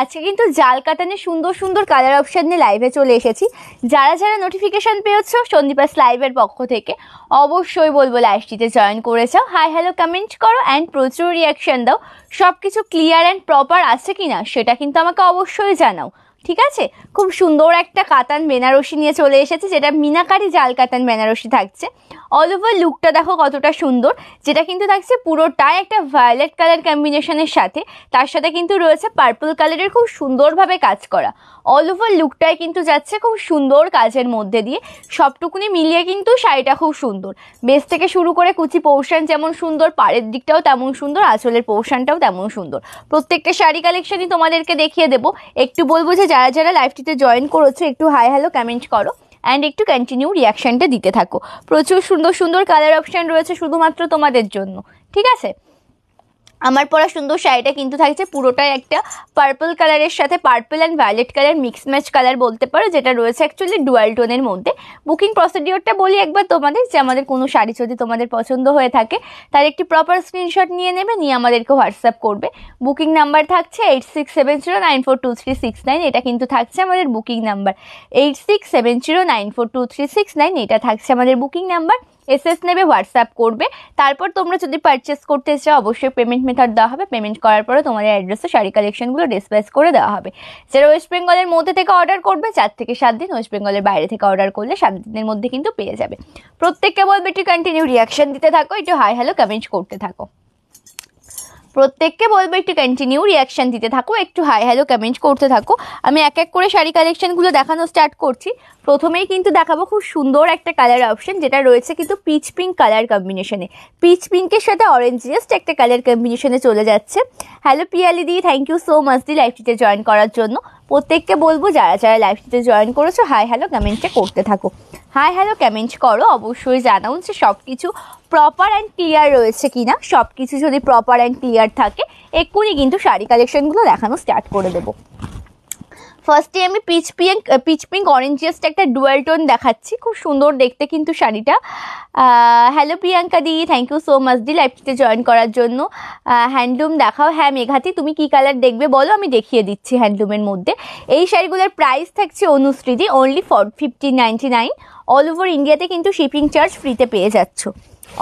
আজকে কিন্তু জাল কাটানে সুন্দর সুন্দর কালার অপশান নিয়ে লাইভে চলে এসেছি যারা যারা নোটিফিকেশান পেয়েছ সন্দীপাস লাইভের পক্ষ থেকে অবশ্যই বলবো লাইভটিতে জয়েন করে হাই হ্যালো কমেন্ট করো অ্যান্ড প্রচুর রিয়াকশান দাও সব কিছু ক্লিয়ার অ্যান্ড প্রপার আছে কি না সেটা কিন্তু আমাকে অবশ্যই জানাও ঠিক আছে খুব সুন্দর একটা কাতান বেনারসি নিয়ে চলে এসেছে যেটা মিনাকারি জাল কাতান বেনারসি থাকছে অল ওভার লুকটা দেখো কতটা সুন্দর যেটা কিন্তু থাকছে পুরোটাই একটা ভায়োলেট কালার কম্বিনেশনের সাথে তার সাথে কিন্তু রয়েছে পার্পল কালারের খুব সুন্দরভাবে কাজ করা অল ওভার লুকটাই কিন্তু যাচ্ছে খুব সুন্দর কাজের মধ্যে দিয়ে সবটুকুনি মিলিয়ে কিন্তু শাড়িটা খুব সুন্দর বেস থেকে শুরু করে কুচি পোর্শন যেমন সুন্দর পাড়ের দিকটাও তেমন সুন্দর আঁচলের পৌষানটাও তেমন সুন্দর প্রত্যেকটা শাড়ি কালেকশনই তোমাদেরকে দেখিয়ে দেবো একটু বলবো যে যারা যারা লাইফটিতে জয়েন করেছো একটু হাই হ্যালো কমেন্ট করো অ্যান্ড একটু কন্টিনিউ রিয়াকশানটা দিতে থাকো প্রচুর সুন্দর সুন্দর কালার অপশান রয়েছে শুধুমাত্র তোমাদের জন্য ঠিক আছে আমার পরা সুন্দর শাড়িটা কিন্তু থাকছে পুরোটাই একটা পার্পল কালারের সাথে purple and violet colour mix match colour বলতে পারো যেটা রয়েছে অ্যাকচুয়ালি ডুয়াল টোনের মধ্যে বুকিং প্রসিডিওরটা বলি একবার তোমাদের যে আমাদের কোনো শাড়ি যদি তোমাদের পছন্দ হয়ে থাকে তার একটি প্রপার স্ক্রিনশট নিয়ে নেবে নিয়ে আমাদেরকে হোয়াটসঅ্যাপ করবে বুকিং নাম্বার থাকছে eight six seven zero nine four two three six nine এটা কিন্তু থাকছে আমাদের booking number eight six seven zero nine four two three six nine এটা থাকছে আমাদের বুকিং নাম্বার এসএস নেবে হোয়াটসঅ্যাপ করবে তারপর তোমরা যদি পারচেস করতে চাও অবশ্যই পেমেন্ট মেথড দেওয়া হবে পেমেন্ট করার পরে তোমাদের অ্যাড্রেসে শাড়ি কালেকশনগুলো ডিসপ্লেস করে দেওয়া হবে যারা ওয়েস্ট বেঙ্গলের মধ্যে থেকে অর্ডার করবে চার থেকে সাত দিন ওয়েস্ট বেঙ্গলের বাইরে থেকে অর্ডার করলে সাত দিনের মধ্যে কিন্তু পেয়ে যাবে প্রত্যেককে বলবে একটু কন্টিনিউ রিয়াকশন দিতে থাকো একটু হাই হ্যালো কমেন্ট করতে থাকো প্রত্যেককে বলবো একটু কন্টিনিউ রিয়াকশান দিতে থাকো একটু হাই হ্যালো কমেন্ট করতে থাকো আমি এক এক করে শাড়ি কালেকশানগুলো দেখানো স্টার্ট করছি প্রথমেই কিন্তু দেখাবো খুব সুন্দর একটা কালার অপশন যেটা রয়েছে কিন্তু পিচ পিঙ্ক কালার কম্বিনেশনে পিচ পিঙ্কের সাথে অরেঞ্জ জাস্ট একটা কালার কম্বিনেশনে চলে যাচ্ছে hello Piyali di thank you so much দি লাইফটিতে জয়েন করার জন্য প্রত্যেককে বলবো যারা যারা লাইফটিতে জয়েন করেছো হাই হ্যালো কমেন্টটা করতে থাকো হাই হ্যালো কমেন্ট করো অবশ্যই জানাও যে সব কিছু প্রপার অ্যান্ড ক্লিয়ার রয়েছে কি না সব কিছু যদি প্রপার অ্যান্ড ক্লিয়ার থাকে এক্ষুনি কিন্তু শাড়ি কালেকশনগুলো দেখানো স্টার্ট করে দেবো ফার্স্টে আমি পিচ পিঙ্ক পিচ পিঙ্ক অরেঞ্জিয়াসটা একটা ডুয়েল টোন দেখাচ্ছি খুব সুন্দর দেখতে কিন্তু শাড়িটা hello Priyanka di thank you so much দি লাইফটিতে জয়েন করার জন্য হ্যান্ডলুম দেখাও হ্যাঁ মেঘাতি তুমি কি কালার দেখবে বলো আমি দেখিয়ে দিচ্ছি হ্যান্ডলুমের মধ্যে এই শাড়িগুলোর প্রাইস থাকছে di only for fifteen ninety nine all over ইন্ডিয়াতে কিন্তু শিপিং চার্জ ফ্রিতে পেয়ে যাচ্ছ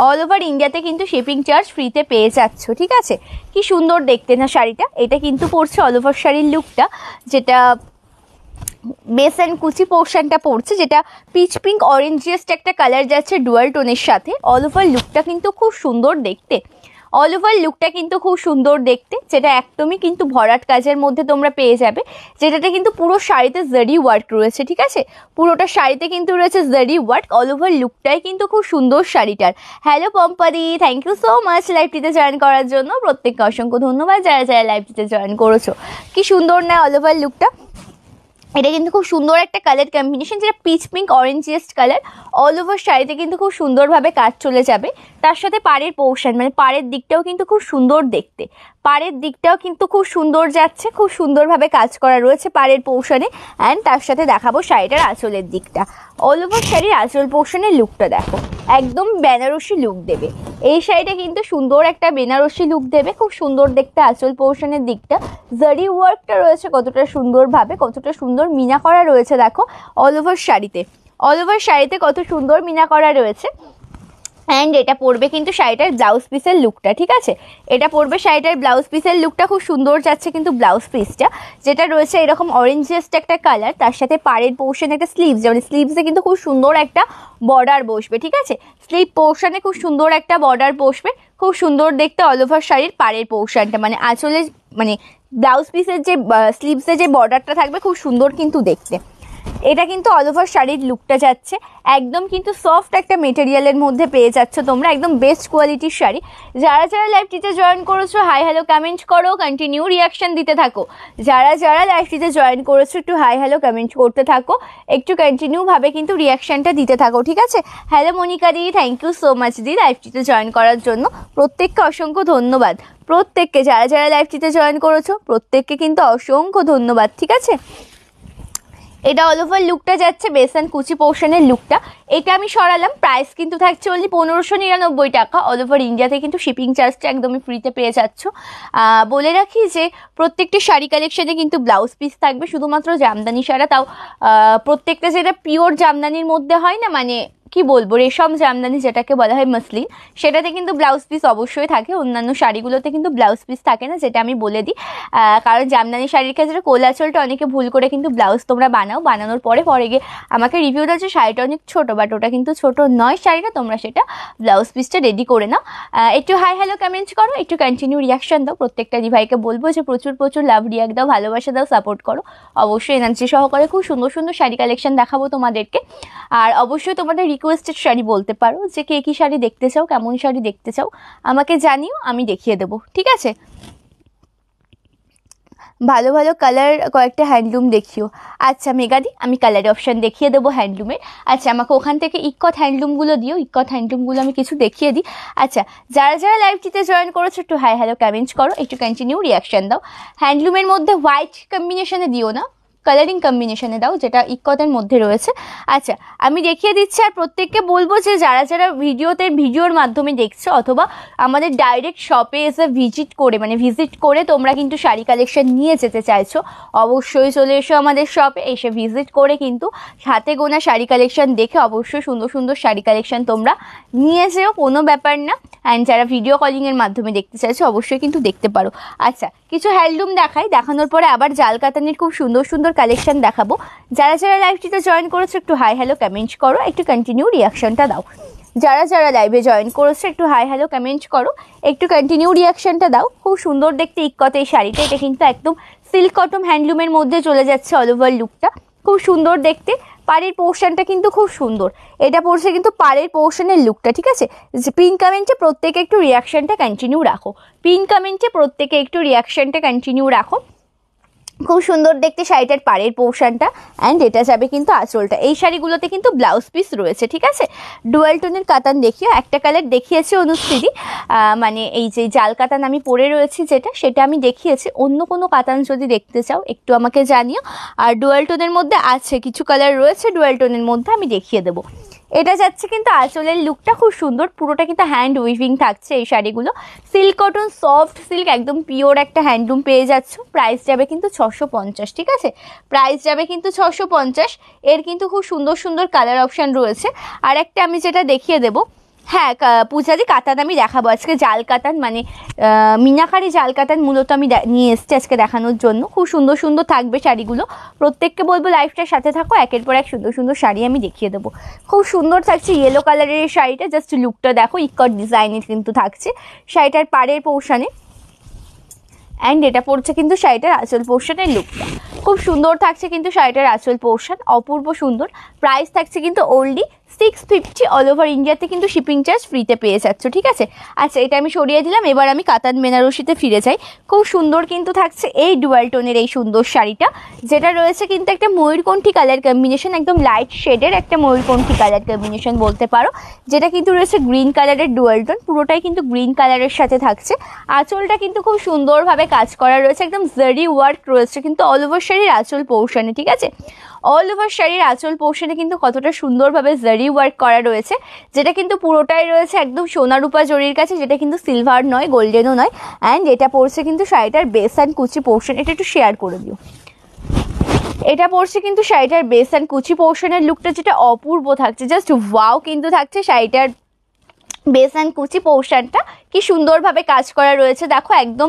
অল ওভার ইন্ডিয়াতে কিন্তু শিপিং চার্জ ফ্রিতে পেয়ে যাচ্ছ ঠিক আছে কি সুন্দর দেখতে না শাড়িটা এটা কিন্তু পড়ছে অল ওভার শাড়ির লুকটা যেটা বেস অ্যান্ড কুচি পোর্শনটা পড়ছে যেটা পিচ পিঙ্ক অরেঞ্জিয়াস্ট একটা কালার যাচ্ছে ডুয়াল টোনের সাথে অল ওভার লুকটা কিন্তু খুব সুন্দর দেখতে অল ওভার লুকটা কিন্তু খুব সুন্দর দেখতে যেটা একদমই কিন্তু ভরাট কাজের মধ্যে তোমরা পেয়ে যাবে যেটাতে কিন্তু পুরো শাড়িতে জারি ওয়ার্ক রয়েছে ঠিক আছে পুরোটা শাড়িতে কিন্তু রয়েছে জারি ওয়ার্ক অল ওভার লুকটাই কিন্তু খুব সুন্দর শাড়িটার hello Pompadi thank you so much লাইভটিতে জয়েন করার জন্য প্রত্যেককে অসংখ্য ধন্যবাদ যারা যারা লাইভটিতে জয়েন করেছো কি সুন্দর না অল ওভার লুকটা এটা কিন্তু খুব সুন্দর একটা কালার কম্বিনেশন যেটা পিচ পিঙ্ক অরেঞ্জেস্ট কালার অল ওভার শাড়িতে কিন্তু খুব সুন্দরভাবে কাজ চলে যাবে তার সাথে পাড়ের পোর্শন মানে পাড়ের দিকটাও কিন্তু খুব সুন্দর দেখতে পাড়ের দিকটাও কিন্তু খুব সুন্দর যাচ্ছে খুব সুন্দরভাবে কাজ করা রয়েছে পাড়ের পোর্শনে অ্যান্ড তার সাথে দেখাবো শাড়িটার আঁচলের দিকটা অল ওভার শাড়ির আঁচল পোর্শনের লুকটা দেখো একদম বেনারসি লুক দেবে এই শাড়িটা কিন্তু সুন্দর একটা বেনারসি লুক দেবে খুব সুন্দর দেখতে আঁচল পোর্শনের দিকটা জারি ওয়ার্কটা রয়েছে কতটা সুন্দরভাবে কতটা সুন্দর মিনা করা রয়েছে দেখো অল ওভার শাড়িতে অল ওভার শাড়িতে কত সুন্দর মিনা করা রয়েছে অ্যান্ড এটা পরবে কিন্তু শাড়িটার ব্লাউজ পিসের লুকটা ঠিক আছে এটা পরবে শাড়িটার ব্লাউজ পিসের লুকটা খুব সুন্দর যাচ্ছে কিন্তু ব্লাউজ পিসটা যেটা রয়েছে এরকম অরেঞ্জেস্ট একটা কালার তার সাথে পাড়ের পোর্শন একটা স্লিভস মানে স্লিভসে কিন্তু খুব সুন্দর একটা বর্ডার বসবে ঠিক আছে স্লিভ পোর্শনে খুব সুন্দর একটা বর্ডার বসবে খুব সুন্দর দেখতে অল ওভার শাড়ির পাড়ের পোর্শনটা মানে আসলে মানে ব্লাউজ পিসের যে স্লিভসে যে বর্ডারটা থাকবে খুব সুন্দর কিন্তু দেখতে এটা কিন্তু অল ওভার শাড়ির লুকটা যাচ্ছে একদম কিন্তু সফট একটা মেটেরিয়ালের মধ্যে পেয়ে যাচ্ছ তোমরা একদম বেস্ট কোয়ালিটির শাড়ি যারা যারা লাইফটিতে জয়েন করেছো হাই হ্যালো কমেন্ট করো কন্টিনিউ রিয়াকশান দিতে থাকো যারা যারা লাইফটিতে জয়েন করেছো একটু হাই হ্যালো কমেন্ট করতে থাকো একটু কন্টিনিউভাবে কিন্তু রিয়াকশানটা দিতে থাকো ঠিক আছে hello Monika didi thank you so much দি লাইফটিতে জয়েন করার জন্য প্রত্যেককে অসংখ্য ধন্যবাদ প্রত্যেককে যারা যারা লাইফটিতে জয়েন করেছো প্রত্যেককে কিন্তু অসংখ্য ধন্যবাদ ঠিক আছে এটা অল ওভার লুকটা যাচ্ছে বেসান কুচি পোর্শনের লুকটা এটা আমি সরালাম প্রাইস কিন্তু থাকছে অনলি পনেরোশো নিরানব্বই টাকা অল ওভার ইন্ডিয়াতে কিন্তু শিপিং চার্জটা একদমই ফ্রিতে পেয়ে যাচ্ছ বলে রাখি যে প্রত্যেকটি শাড়ি কালেকশানে কিন্তু ব্লাউজ পিস থাকবে শুধুমাত্র জামদানি সারা তাও প্রত্যেকটা যেটা পিওর জামদানির মধ্যে হয় না মানে কি বলবো রেশম জামদানি যেটাকে বলা হয় মসলিন সেটাতে কিন্তু ব্লাউজ পিস অবশ্যই থাকে অন্যান্য শাড়িগুলোতে কিন্তু ব্লাউজ পিস থাকে না যেটা আমি বলে দিই কারণ জামদানি শাড়ির ক্ষেত্রে কোলাচলটা অনেকে ভুল করে কিন্তু ব্লাউজ তোমরা বানাও বানানোর পরে পরে গিয়ে আমাকে রিভিউ দেওয়া যে শাড়িটা অনেক ছোটো বাট ওটা কিন্তু ছোট নয় শাড়িটা তোমরা সেটা ব্লাউজ পিসটা রেডি করে নাও একটু হাই হ্যালো কমেন্টস করো একটু কন্টিনিউ রিয়াকশান দাও প্রত্যেকটা রিভাইকে বলবো যে প্রচুর প্রচুর লাভ রিয়াক্ট দাও ভালোবাসা দাও সাপোর্ট করো অবশ্যই এনার্জি সহকারে খুব সুন্দর সুন্দর শাড়ি কালেকশন দেখাবো তোমাদেরকে আর অবশ্যই তোমাদের রিকো রিকোয়েস্টেড শাড়ি বলতে পারো যে কে কী শাড়ি দেখতে চাও কেমন শাড়ি দেখতে চাও আমাকে জানিও আমি দেখিয়ে দেবো ঠিক আছে ভালো ভালো কালার কয়েকটা হ্যান্ডলুম দেখিও আচ্ছা মেগাদি আমি কালার অপশান দেখিয়ে দেবো হ্যান্ডলুমের আচ্ছা আমাকে ওখান থেকে ইকত হ্যান্ডলুমগুলো দিও ইকত হ্যান্ডলুমগুলো আমি কিছু দেখিয়ে দিই আচ্ছা যারা যারা লাইভটিতে জয়েন করেছো একটু হাই হ্যালো ক্যামেঞ্জ করো একটু কন্টিনিউ রিয়াকশান দাও হ্যান্ডলুমের মধ্যে হোয়াইট কম্বিনেশানে দিও না কালারিং কম্বিনেশনে দাও যেটা ইকতের মধ্যে রয়েছে আচ্ছা আমি দেখিয়ে দিচ্ছি আর প্রত্যেককে বলবো যে যারা যারা ভিডিওতে ভিডিওর মাধ্যমে দেখছো অথবা আমাদের ডাইরেক্ট শপে এসে ভিজিট করে মানে ভিজিট করে তোমরা কিন্তু শাড়ি কালেকশন নিয়ে যেতে চাইছো অবশ্যই চলে এসো আমাদের শপে এসে ভিজিট করে কিন্তু হাতে গোনা শাড়ি কালেকশন দেখে অবশ্যই সুন্দর সুন্দর শাড়ি কালেকশন তোমরা নিয়ে যেও কোনো ব্যাপার না অ্যান্ড যারা ভিডিও কলিংয়ের মাধ্যমে দেখতে চাইছো অবশ্যই কিন্তু দেখতে পারো আচ্ছা কিছু হ্যান্ডলুম দেখাই দেখানোর পরে আবার জাল কাতানির খুব সুন্দর সুন্দর কালেকশন দেখাবো যারা যারা লাইভটিতে জয়েন করেছো একটু হাই হ্যালো কমেন্ট করো একটু কন্টিনিউ রিয়াকশনটা দাও যারা যারা লাইভে জয়েন করেছো একটু হাই হ্যালো কমেন্ট করো একটু কন্টিনিউ রিয়াকশনটা দাও খুব সুন্দর দেখতে ইককতে এই শাড়িটা এটা কিন্তু একদম সিল্ক কটন হ্যান্ডলুমের মধ্যে চলে যাচ্ছে অল ওভার লুকটা খুব সুন্দর দেখতে পাড়ের পোর্শনটা কিন্তু খুব সুন্দর এটা পড়ছে কিন্তু পাড়ের পোর্শনের লুকটা ঠিক আছে পিন কামেন্টে প্রত্যেকে একটু রিয়াকশানটা কন্টিনিউ রাখো পিন কমেন্টে প্রত্যেকে একটু রিয়াকশানটা কন্টিনিউ রাখো খুব সুন্দর দেখতে শাড়িটার পাড়ের পোর্শনটা অ্যান্ড এটা যাবে কিন্তু আঁচলটা এই শাড়িগুলোতে কিন্তু ব্লাউজ পিস রয়েছে ঠিক আছে ডুয়াল টোনের কাতান দেখিও একটা কালার দেখিয়েছে অনুস্থিতি মানে এই যে জাল কাতান আমি পরে রয়েছি যেটা সেটা আমি দেখিয়েছি অন্য কোনো কাতান যদি দেখতে চাও একটু আমাকে জানিও আর ডুয়াল টোনের মধ্যে আছে কিছু কালার রয়েছে ডুয়াল টোনের মধ্যে আমি দেখিয়ে দেবো এটা যাচ্ছে কিন্তু আঁচলের লুকটা খুব সুন্দর পুরোটা কিন্তু হ্যান্ড উইভিং থাকছে এই শাড়িগুলো সিল্ক কটন সফট সিল্ক একদম পিওর একটা হ্যান্ডলুম পেয়ে যাচ্ছ প্রাইস যাবে কিন্তু ছশো পঞ্চাশ ঠিক আছে প্রাইস যাবে কিন্তু ছশো পঞ্চাশ এর কিন্তু খুব সুন্দর সুন্দর কালার অপশান রয়েছে আর একটা আমি যেটা দেখিয়ে দেবো হ্যাঁ পূজারি কাতান আমি দেখাবো আজকে জাল কাতান মানে মিনাকারি জাল কাতান মূলত আমি নিয়ে এসেছি আজকে দেখানোর জন্য খুব সুন্দর সুন্দর থাকবে শাড়িগুলো প্রত্যেককে বলবো লাইফটার সাথে থাকো একের পর এক সুন্দর সুন্দর শাড়ি আমি দেখিয়ে দেবো খুব সুন্দর থাকছে ইয়েলো কালারের এই শাড়িটা জাস্ট লুকটা দেখো ইকট ডিজাইনের কিন্তু থাকছে শাড়িটার পাড়ের পৌষানে অ্যান্ড এটা পড়ছে কিন্তু শাড়িটার আঁচল পোর্শনের লুকটা খুব সুন্দর থাকছে কিন্তু শাড়িটার আঁচল পোর্শন অপূর্ব সুন্দর প্রাইস থাকছে কিন্তু ওল্ডি সিক্স ফিফটি অল ওভার ইন্ডিয়াতে কিন্তু শিপিং চার্জ ফ্রিতে পেয়ে যাচ্ছ ঠিক আছে আচ্ছা এটা আমি সরিয়ে দিলাম এবার আমি কাতান বেনারসিতে ফিরে যাই খুব সুন্দর কিন্তু থাকছে এই ডুয়াল টোনের এই সুন্দর শাড়িটা যেটা রয়েছে কিন্তু একটা ময়ূরকণ্ঠী কালার কম্বিনেশন একদম লাইট শেডের একটা ময়ূরকণ্ঠী কালার কম্বিনেশন বলতে পারো যেটা কিন্তু রয়েছে গ্রিন কালারের ডুয়াল টোন পুরোটাই কিন্তু গ্রিন কালারের সাথে থাকছে আঁচলটা কিন্তু খুব সুন্দরভাবে কাজ করা রয়েছে একদম জারি ওয়ার্ক রয়েছে কিন্তু অল ওভার শাড়ির আঁচল পৌঁছানে ঠিক আছে অল ওভার শাড়ির আঁচল পোর্শনে কিন্তু কতটা সুন্দরভাবে জারি ওয়ার্ক করা রয়েছে যেটা কিন্তু পুরোটাই রয়েছে একদম সোনা রূপা জরির কাছে যেটা কিন্তু সিলভার নয় গোল্ডেনও নয় অ্যান্ড এটা পড়ছে কিন্তু শাড়িটার বেস অ্যান্ড কুচি পোর্শন এটা একটু শেয়ার করে দিও এটা পড়ছে কিন্তু শাড়িটার বেস অ্যান্ড কুচি পোর্শনের লুকটা যেটা অপূর্ব থাকছে জাস্ট ওয়াও কিন্তু থাকছে শাড়িটার বেস অ্যান্ড কুচি পোর্শনটা কি সুন্দরভাবে কাজ করা রয়েছে দেখো একদম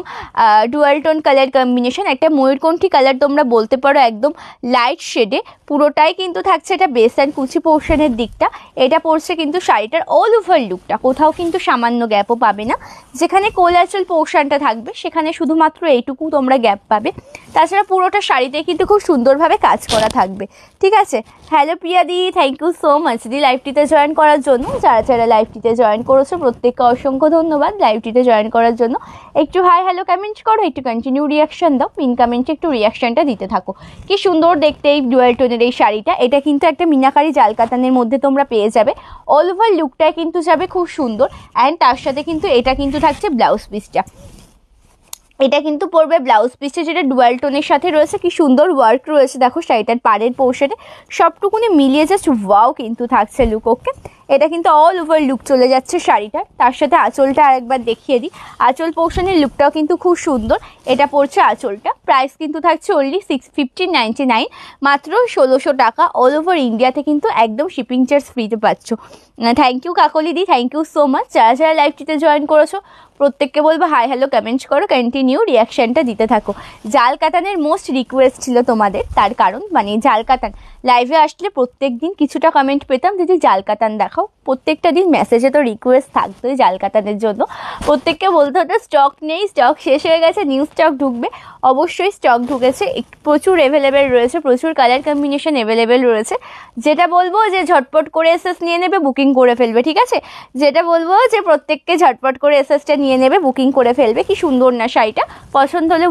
ডুয়াল টোন কালার কম্বিনেশন একটা ময়ূরকণ্ঠী কালার তোমরা বলতে পারো একদম লাইট শেডে পুরোটাই কিন্তু থাকছে এটা বেস অ্যান্ড কুচি পোর্শনের দিকটা এটা পড়ছে কিন্তু শাড়িটার অল ওভার লুকটা কোথাও কিন্তু সামান্য গ্যাপও পাবে না যেখানে কোলাচল পোর্শনটা থাকবে সেখানে শুধুমাত্র এইটুকু তোমরা গ্যাপ পাবে তাছাড়া পুরোটা শাড়িতে কিন্তু খুব সুন্দরভাবে কাজ করা থাকবে ঠিক আছে hello Priyadi thank you so much দি লাইফটিতে জয়েন করার জন্য যারা যারা লাইফটিতে জয়েন করেছো প্রত্যেককে অসংখ্য ধন্যবাদ লাইভটিতে জয়েন করার জন্য একটু হাই হ্যালো কমেন্টস করো একটু কন্টিনিউ রিয়াকশান দাও মিন কমেন্টে একটু রিয়াকশানটা দিতে থাকো কি সুন্দর দেখতে এই ডুয়েল টোনের এই শাড়িটা এটা কিন্তু একটা মিনাকারি জাল কাতানের মধ্যে তোমরা পেয়ে যাবে অল ওভার লুকটায় কিন্তু যাবে খুব সুন্দর অ্যান্ড তার সাথে কিন্তু এটা কিন্তু থাকছে ব্লাউজ পিসটা এটা কিন্তু পড়বে ব্লাউজ পিসে যেটা ডুয়াল টোনের সাথে রয়েছে কি সুন্দর ওয়ার্ক রয়েছে দেখো শাড়িটার পাড়ের পোর্শনে সবটুকুনি মিলিয়ে জাস্ট ওয়াও কিন্তু থাকছে লুক ওকে এটা কিন্তু অল ওভার লুক চলে যাচ্ছে শাড়িটার তার সাথে আঁচলটা আরেকবার দেখিয়ে দিই আঁচল পোর্শনের লুকটাও কিন্তু খুব সুন্দর এটা পড়ছে আঁচলটা প্রাইস কিন্তু থাকছে only six fifteen ninety nine মাত্র ষোলোশো টাকা অল ওভার ইন্ডিয়াতে কিন্তু একদম শিপিং চার্জ ফ্রিতে পাচ্ছ thank you Kakalidi thank you so much যারা যারা লাইভটিতে জয়েন করেছো প্রত্যেককে বলবো হাই হ্যালো কমেন্টস করো কন্টিনিউ রিয়াকশানটা দিতে থাকো জাল কাতানের মোস্ট রিকোয়েস্ট ছিল তোমাদের তার কারণ মানে জাল কাতান লাইভে আসলে প্রত্যেক দিন কিছুটা কমেন্ট পেতাম দিদি জালকাতান দেখাও প্রত্যেকটা দিন মেসেজে তো রিকোয়েস্ট থাকতোই জালকাতানের জন্য প্রত্যেককে বলতে হতো স্টক নেই স্টক শেষ হয়ে গেছে নিউ স্টক ঢুকবে অবশ্যই স্টক ঢুকেছে প্রচুর অ্যাভেলেবেল রয়েছে প্রচুর কালার কম্বিনেশন অ্যাভেলেবেল রয়েছে যেটা বলবো যে ঝটপট করে এসএস নিয়ে নেবে বুকিং করে ফেলবে ঠিক আছে যেটা বলবো যে প্রত্যেককে ঝটপট করে এসএসটা নিয়ে নেবে বুকিং করে ফেলবে কি সুন্দর না শাড়িটা পছন্দ হলে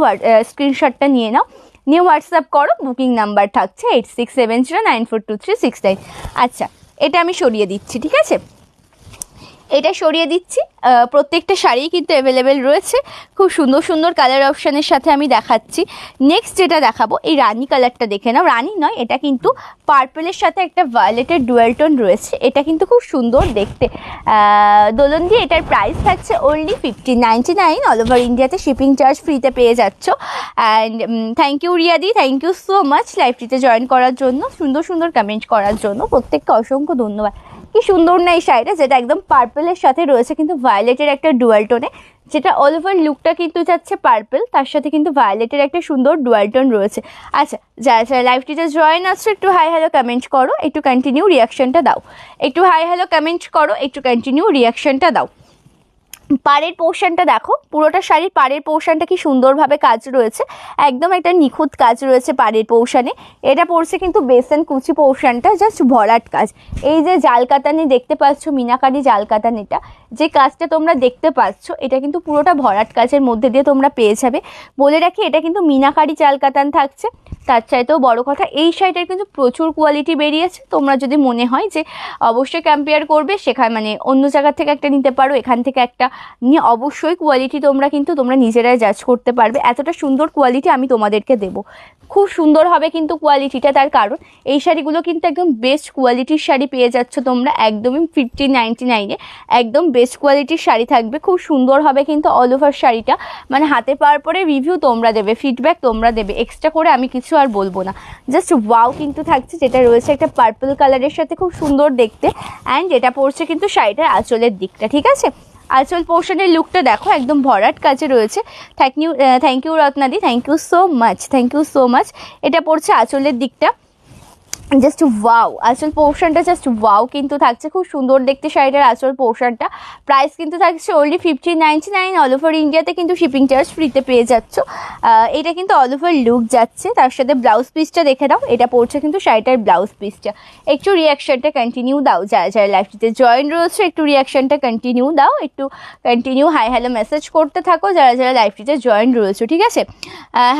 স্ক্রিনশটটা নিয়ে নাও নিউ হোয়াটসঅ্যাপ করো বুকিং নাম্বার থাকছে eight six seven zero nine four two three six nine আচ্ছা এটা আমি সরিয়ে দিচ্ছি ঠিক আছে এটা সরিয়ে দিচ্ছি প্রত্যেকটা শাড়ি কিন্তু অ্যাভেলেবেল রয়েছে খুব সুন্দর সুন্দর কালার অপশানের সাথে আমি দেখাচ্ছি নেক্সট যেটা দেখাবো এই রানি কালারটা দেখে নাও রানি নয় এটা কিন্তু পার্পেলের সাথে একটা ভায়োলেটের ডুয়েলটন রয়েছে এটা কিন্তু খুব সুন্দর দেখতে দোলন দিয়ে এটার প্রাইস থাকছে only fifty ninety nine all over ইন্ডিয়াতে শিপিং চার্জ ফ্রিতে পেয়ে যাচ্ছ and thank you Riyadi thank you so much লাইফটিতে জয়েন করার জন্য সুন্দর সুন্দর কমেন্ট করার জন্য প্রত্যেককে অসংখ্য ধন্যবাদ কি সুন্দর না এই শাড়িটা যেটা একদম পার্পেলের সাথে রয়েছে কিন্তু ভায়োলেটের একটা ডুয়াল টোনে যেটা অল ওভার লুকটা কিন্তু যাচ্ছে পার্পেল তার সাথে কিন্তু ভায়োলেটের একটা সুন্দর ডুয়াল টোন রয়েছে আচ্ছা যারা যারা লাইভটিতে জয়েন আছে একটু হাই হ্যালো কমেন্ট করো একটু কন্টিনিউ রিয়াকশনটা দাও একটু হাই হ্যালো কমেন্ট করো একটু কন্টিনিউ রিয়াকশনটা দাও পাড়ের পোর্শনটা দেখো পুরোটা শাড়ির পাড়ের পোর্শনটা কি সুন্দরভাবে কাজ রয়েছে একদম একটা নিখুঁত কাজ রয়েছে পাড়ের পোর্শনে এটা পড়ছে কিন্তু বেসন কুচি পোর্শনটা জাস্ট ভরাট কাজ এই যে জালকাতানি দেখতে পাচ্ছ মিনাকারি জালকাতানিটা যে কাজটা তোমরা দেখতে পাচ্ছ এটা কিন্তু পুরোটা ভরাট কাজের মধ্যে দিয়ে তোমরা পেয়ে যাবে বলে রাখি এটা কিন্তু মিনাকারি জালকাতান থাকছে তার চাইতেও বড় কথা এই শাড়িটার কিন্তু প্রচুর কোয়ালিটি বেরিয়েছে তোমরা যদি মনে হয় যে অবশ্যই কম্পেয়ার করবে সেখানে মানে অন্য জায়গা থেকে একটা নিতে পারো এখান থেকে একটা নিয়ে অবশ্যই কোয়ালিটি তোমরা কিন্তু তোমরা নিজেরাই জাজ করতে পারবে এতটা সুন্দর কোয়ালিটি আমি তোমাদেরকে দেব খুব সুন্দর হবে কিন্তু কোয়ালিটিটা তার কারণ এই শাড়িগুলো কিন্তু একদম বেস্ট কোয়ালিটির শাড়ি পেয়ে যাচ্ছ তোমরা একদমই ফিফটি নাইনটি নাইনে একদম বেস্ট কোয়ালিটির শাড়ি থাকবে খুব সুন্দর হবে কিন্তু অল ওভার শাড়িটা মানে হাতে পাওয়ার পরে রিভিউ তোমরা দেবে ফিডব্যাক তোমরা দেবে এক্সট্রা করে আমি কিছু আর বলবো না জাস্ট ওয়াও কিন্তু থাকছে যেটা রয়েছে একটা পার্পল কালারের সাথে খুব সুন্দর দেখতে অ্যান্ড যেটা পড়ছে কিন্তু শাড়িটার আঁচলের দিকটা ঠিক আছে আচল পোর্শনের লুকটা দেখো একদম ভরাট কাজে রয়েছে thank you thank you Ratnadi thank you so much thank you so much এটা পড়ছে আঁচলের দিকটা জাস্ট ওয়াও আসল পোর্শনটা জাস্ট ওয়াও কিন্তু থাকছে খুব সুন্দর দেখতে শাড়িটার আসল পোর্শনটা প্রাইস কিন্তু থাকছে only fifty ninety nine all over ইন্ডিয়াতে কিন্তু শিপিং চার্জ ফ্রিতে পেয়ে যাচ্ছ এটা কিন্তু অল ওভার লুক যাচ্ছে তার সাথে ব্লাউজ পিসটা দেখে দাও এটা পড়ছে কিন্তু শাড়িটার ব্লাউজ পিসটা একটু রিয়াকশানটা কন্টিনিউ দাও যারা যারা লাইফটিতে জয়েন রয়েছে একটু রিয়াকশানটা কন্টিনিউ দাও একটু কন্টিনিউ হাই হ্যালো মেসেজ করতে থাকো যারা যারা লাইফটিতে জয়েন রয়েছে ঠিক আছে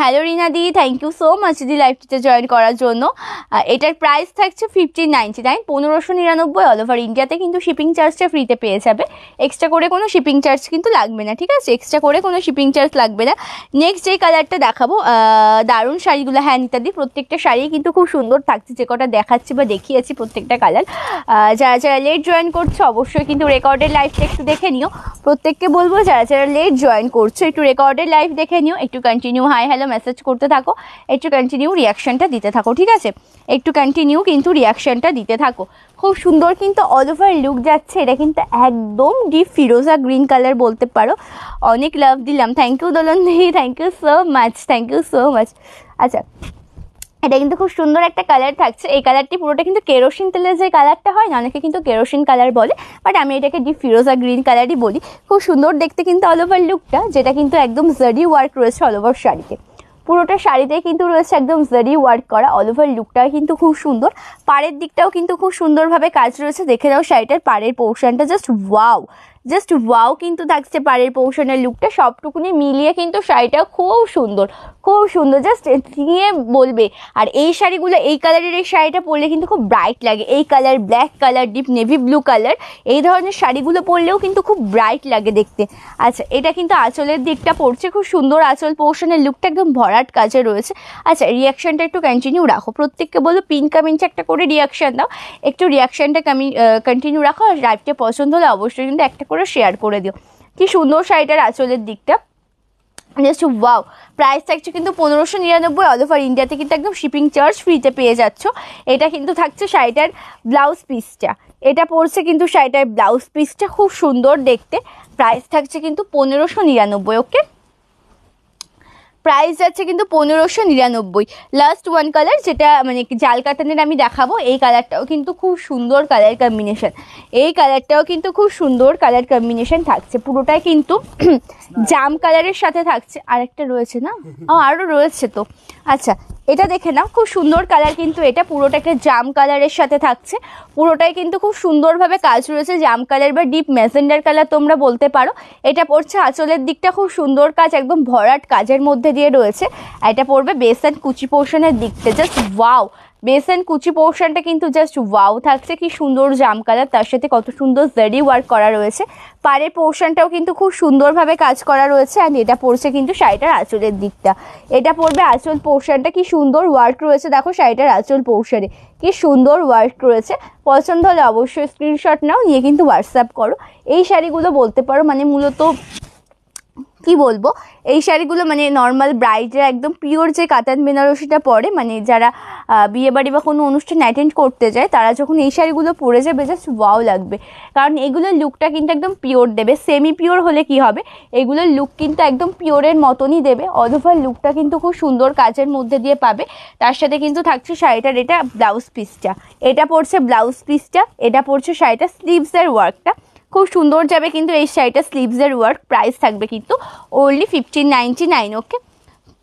hello Rina di thank you so much দি লাইফটিতে জয়েন করার জন্য এটার প্রাইস থাকছে ফিফটিন নাইনটি নাইন পনেরোশো নিরানব্বই অল ওভার ইন্ডিয়াতে কিন্তু শিপিং চার্জটা ফ্রিতে পেয়ে যাবে এক্সট্রা করে কোনো শিপিং চার্জ কিন্তু লাগবে না ঠিক আছে এক্সট্রা করে কোনো শিপিং চার্জ লাগবে না নেক্সট যে কালারটা দেখাবো দারুণ শাড়িগুলো হ্যান ইত্যাদি প্রত্যেকটা শাড়ি কিন্তু খুব সুন্দর থাকছে যে কটা দেখাচ্ছি বা দেখিয়েছি প্রত্যেকটা কালার যারা যারা লেট জয়েন করছে অবশ্যই কিন্তু রেকর্ডের লাইফটা একটু দেখে নিও প্রত্যেককে বলবো যারা যারা লেট জয়েন করছো একটু রেকর্ডের লাইফ দেখে নিও একটু কন্টিনিউ হাই হ্যালো মেসেজ করতে থাকো একটু কন্টিনিউ রিয়াকশনটা দিতে থাকো ঠিক আছে একটু কন্টিনিউ কিন্তু রিয়াকশানটা দিতে থাকো খুব সুন্দর কিন্তু অল ওভার লুক যাচ্ছে এটা কিন্তু একদম ডিপ ফিরোজা গ্রিন কালার বলতে পারো অনেক লাভ দিলাম thank you Dolon di thank you so much thank you so much আচ্ছা এটা কিন্তু খুব সুন্দর একটা কালার থাকছে এই কালারটি পুরোটা কিন্তু কেরোসিন তেলের যে কালারটা হয় না অনেকে কিন্তু কেরোসিন কালার বলে বাট আমি এটাকে ডিপ ফিরোজা গ্রিন কালারই বলি খুব সুন্দর দেখতে কিন্তু অল ওভার লুকটা যেটা কিন্তু একদম জারি ওয়ার্ক রয়েছে অল ওভার শাড়িতে পুরোটা শাড়িতে কিন্তু রয়েছে একদম জারি ওয়ার্ক করা অল ওভার লুকটাও কিন্তু খুব সুন্দর পাড়ের দিকটাও কিন্তু খুব সুন্দরভাবে কাজ রয়েছে দেখে দাও শাড়িটার পাড়ের পোর্শনটা জাস্ট ওয়াও জাস্ট ওয়াও কিন্তু থাকছে পাড়ের পৌষণের লুকটা সবটুকুনি মিলিয়ে কিন্তু শাড়িটা খুব সুন্দর খুব সুন্দর জাস্ট নিয়ে বলবে আর এই শাড়িগুলো এই কালারের এই শাড়িটা পরলে কিন্তু খুব ব্রাইট লাগে এই colour black colour deep navy blue colour এই ধরনের শাড়িগুলো পরলেও কিন্তু খুব ব্রাইট লাগে দেখতে আচ্ছা এটা কিন্তু আঁচলের দিকটা পড়ছে খুব সুন্দর আঁচল পৌষণের লুকটা একদম ভরাট কাজে রয়েছে আচ্ছা রিয়াকশানটা একটু কন্টিনিউ রাখো প্রত্যেককে বলো পিঙ্ক কামিঞ্চ একটা করে রিয়াকশান দাও একটু রিয়াকশানটা কামি কন্টিনিউ রাখো আর রাইটটা পছন্দ হলে অবশ্যই কিন্তু একটা করে শেয়ার করে দিও কি সুন্দর শাড়িটার আঁচলের দিকটা জাস্ট ওয়াও প্রাইস থাকছে কিন্তু পনেরোশো নিরানব্বই অল ওভার ইন্ডিয়াতে কিন্তু একদম শিপিং চার্জ ফ্রিতে পেয়ে যাচ্ছ এটা কিন্তু থাকছে শাড়িটার ব্লাউজ পিসটা এটা পড়ছে কিন্তু শাড়িটার ব্লাউজ পিসটা খুব সুন্দর দেখতে প্রাইস থাকছে কিন্তু পনেরোশো নিরানব্বই ওকে প্রাইস যাচ্ছে কিন্তু পনেরোশো নিরানব্বই লাস্ট ওয়ান কালার যেটা মানে জাল কাতানের আমি দেখাবো এই কালারটাও কিন্তু খুব সুন্দর কালার কম্বিনেশান এই কালারটাও কিন্তু খুব সুন্দর কালার কম্বিনেশান থাকছে পুরোটাই কিন্তু জাম কালারের সাথে থাকছে আরেকটা রয়েছে না ও আরও রয়েছে তো আচ্ছা এটা দেখে নাও খুব সুন্দর কালার কিন্তু এটা পুরোটা একটা জাম কালারের সাথে থাকছে পুরোটাই কিন্তু খুব সুন্দরভাবে কাজ রয়েছে জাম কালার বা ডিপ ম্যাসেন্ডার কালার তোমরা বলতে পারো এটা পড়ছে আঁচলের দিকটা খুব সুন্দর কাজ একদম ভরাট কাজের মধ্যে দিয়ে রয়েছে আর এটা পড়বে বেস অ্যান্ড কুচি পোর্শনের দিকতে জাস্ট ওয়াও বেস অ্যান্ড কুচি পোর্শনটা কিন্তু জাস্ট ওয়াও থাকছে কি সুন্দর জাম কালার তার সাথে কত সুন্দর জেডি ওয়ার্ক করা রয়েছে পাড়ের পোর্শনটাও কিন্তু খুব সুন্দরভাবে কাজ করা রয়েছে অ্যান্ড এটা পড়ছে কিন্তু শাড়িটার আঁচলের দিকটা এটা পড়বে আঁচল পোর্শনটা কি সুন্দর ওয়ার্ক রয়েছে দেখো শাড়িটার আঁচল পোর্শনে কি সুন্দর ওয়ার্ক রয়েছে পছন্দ হলে অবশ্যই স্ক্রিনশট নাও নিয়ে কিন্তু হোয়াটসঅ্যাপ করো এই শাড়িগুলো বলতে পারো মানে মূলত কি বলবো এই শাড়িগুলো মানে নর্মাল ব্রাইডের একদম পিওর যে কাতান বেনারসিটা পরে মানে যারা বিয়েবাড়ি বা কোনো অনুষ্ঠান অ্যাটেন্ড করতে যায় তারা যখন এই শাড়িগুলো পরে যাবে জাস্ট ওয়াও লাগবে কারণ এগুলোর লুকটা কিন্তু একদম পিওর দেবে সেমি পিওর হলে কি হবে এগুলোর লুক কিন্তু একদম পিওরের মতনই দেবে অদোভার লুকটা কিন্তু খুব সুন্দর কাজের মধ্যে দিয়ে পাবে তার সাথে কিন্তু থাকছে শাড়িটার এটা ব্লাউজ পিসটা এটা পড়ছে ব্লাউজ পিসটা এটা পড়ছে শাড়িটা স্লিভসের ওয়ার্কটা খুব সুন্দর যাবে কিন্তু এই শাড়িটা স্লিভসের ওয়ার্ক প্রাইস থাকবে কিন্তু only fifteen ninety nine okay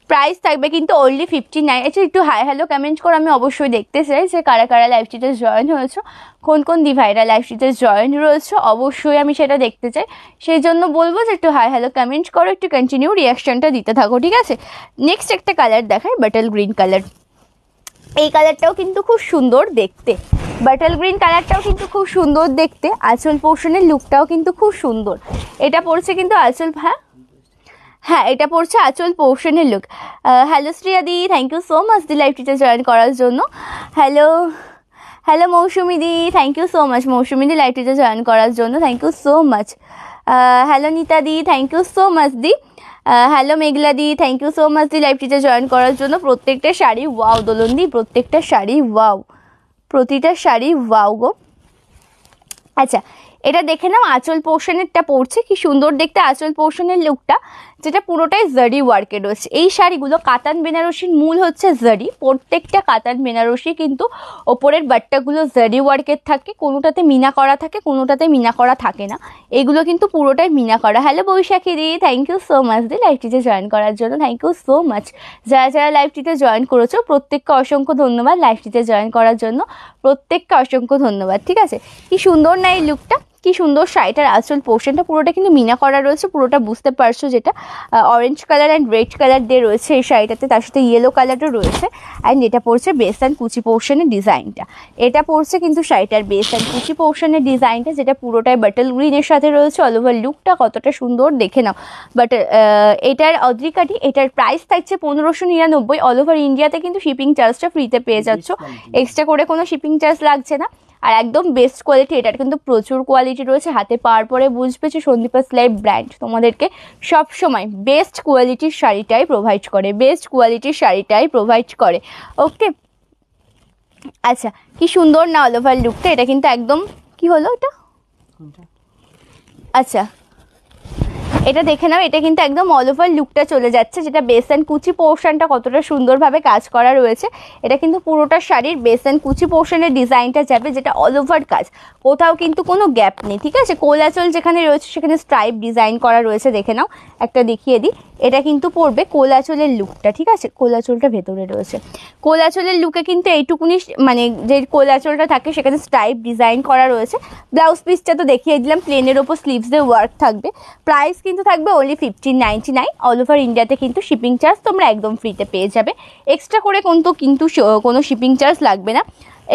price থাকবে কিন্তু ওনলি ফিফটি নাইন আচ্ছা একটু হাই হ্যালো কমেন্ট করে আমি অবশ্যই দেখতে চাই যে কারা কারা লাইভ স্ট্রিটে জয়েন হয়েছো কোন কোন ডিভাইরা লাইভ স্ট্রিটে জয়েন রয়েছে অবশ্যই আমি সেটা দেখতে চাই সেই জন্য বলবো যে একটু হাই হ্যালো কমেন্ট করো একটু কন্টিনিউ রিয়াকশনটা দিতে থাকো ঠিক আছে নেক্সট একটা কালার দেখায় বাটল গ্রিন কালার এই কালারটাও কিন্তু খুব সুন্দর দেখতে বাটল গ্রিন কালারটাও কিন্তু খুব সুন্দর দেখতে আঁচল পোর্শনের লুকটাও কিন্তু খুব সুন্দর এটা পড়ছে কিন্তু আঁচল হ্যাঁ হ্যাঁ এটা পড়ছে আচল পোর্শনের look hello Shri Adi thank you so much di লাইফ টিচার জয়েন করার জন্য hello hello Mousumi di thank you so much Mousumi di লাইফ টিচার জয়েন করার জন্য thank you so much hello Nita di thank you so much di hello Meghla di thank you so much di লাইফ টিচার জয়েন করার জন্য প্রত্যেকটা শাড়ি ওয়াও দোলন দি প্রত্যেকটা শাড়ি ওয়াও প্রতিটা শাড়ি ওয়াও গো আচ্ছা এটা দেখে নাও আঁচল পোর্শনেরটা পড়ছে কি সুন্দর দেখতে আঁচল পোর্শনের লুকটা যেটা পুরোটাই জারি ওয়ার্কে রয়েছে এই শাড়িগুলো কাতান বেনারসির মূল হচ্ছে জারি প্রত্যেকটা কাতান বেনারসি কিন্তু ওপরের বাট্টাগুলো জারি ওয়ার্কের থাকে কোনোটাতে মিনা করা থাকে কোনোটাতে মিনা করা থাকে না এগুলো কিন্তু পুরোটাই মিনা করা hello Baishakhi di thank you so much দি লাইফটিতে জয়েন করার জন্য থ্যাংক ইউ সো মাচ যারা যারা লাইফটিতে জয়েন করেছো প্রত্যেককে অসংখ্য ধন্যবাদ লাইফটিতে জয়েন করার জন্য প্রত্যেককে অসংখ্য ধন্যবাদ ঠিক আছে কি সুন্দর না এই লুকটা কি সুন্দর শাড়িটার আসল পোর্শনটা পুরোটা কিন্তু মিনা করা রয়েছে পুরোটা বুঝতে পারছো যেটা orange colour and red colour দিয়ে রয়েছে এই শাড়িটাতে তার সাথে ইয়েলো কালারও রয়েছে অ্যান্ড এটা পড়ছে বেস অ্যান্ড কুচি পোর্শনের ডিজাইনটা এটা পড়ছে কিন্তু শাড়িটার বেস অ্যান্ড কুচি পোর্শনের ডিজাইনটা যেটা পুরোটাই বাটল গ্রিনের সাথে রয়েছে অল ওভার লুকটা কতটা সুন্দর দেখে নাও বাট এটার অদ্রিকাটি এটার প্রাইস থাকছে পনেরোশো নিরানব্বই অল ওভার ইন্ডিয়াতে কিন্তু শিপিং চার্জটা ফ্রিতে পেয়ে যাচ্ছ এক্সট্রা করে কোনো শিপিং চার্জ লাগছে না আর একদম বেস্ট কোয়ালিটি এটার কিন্তু প্রচুর কোয়ালিটি রয়েছে হাতে পাওয়ার পরে বুঝবে যে সন্দীপা সেলাই ব্র্যান্ড তোমাদেরকে সবসময় বেস্ট কোয়ালিটির শাড়িটাই প্রোভাইড করে বেস্ট কোয়ালিটির শাড়িটাই প্রোভাইড করে ওকে আচ্ছা কি সুন্দর না অলোভার লুকটা এটা কিন্তু একদম কি হলো এটা আচ্ছা এটা দেখে নাও এটা কিন্তু একদম অল ওভার লুকটা চলে যাচ্ছে যেটা বেস অ্যান্ড কুচি পোর্শনটা কতটা সুন্দরভাবে কাজ করা রয়েছে এটা কিন্তু পুরোটা শাড়ির বেস অ্যান্ড কুচি পোর্শনের ডিজাইনটা যাবে যেটা অল ওভার কাজ কোথাও কিন্তু কোনো গ্যাপ নেই ঠিক আছে কোলাচল যেখানে রয়েছে সেখানে স্ট্রাইপ ডিজাইন করা রয়েছে দেখে নাও একটা দেখিয়ে দিই এটা কিন্তু পড়বে কোলাচলের লুকটা ঠিক আছে কোলাচলটা ভেতরে রয়েছে কোলাচলের লুকে কিন্তু এইটুকুনি মানে যে কোলাচলটা থাকে সেখানে স্ট্রাইপ ডিজাইন করা রয়েছে ব্লাউজ পিসটা তো দেখিয়ে দিলাম প্লেনের ওপর স্লিভসের ওয়ার্ক থাকবে প্রাইস কিন্তু কিন্তু থাকবে only fifteen ninety nine all over ইন্ডিয়াতে কিন্তু শিপিং চার্জ তোমরা একদম ফ্রিতে পেয়ে যাবে এক্সট্রা করে কিন্তু কিন্তু কোনো শিপিং চার্জ লাগবে না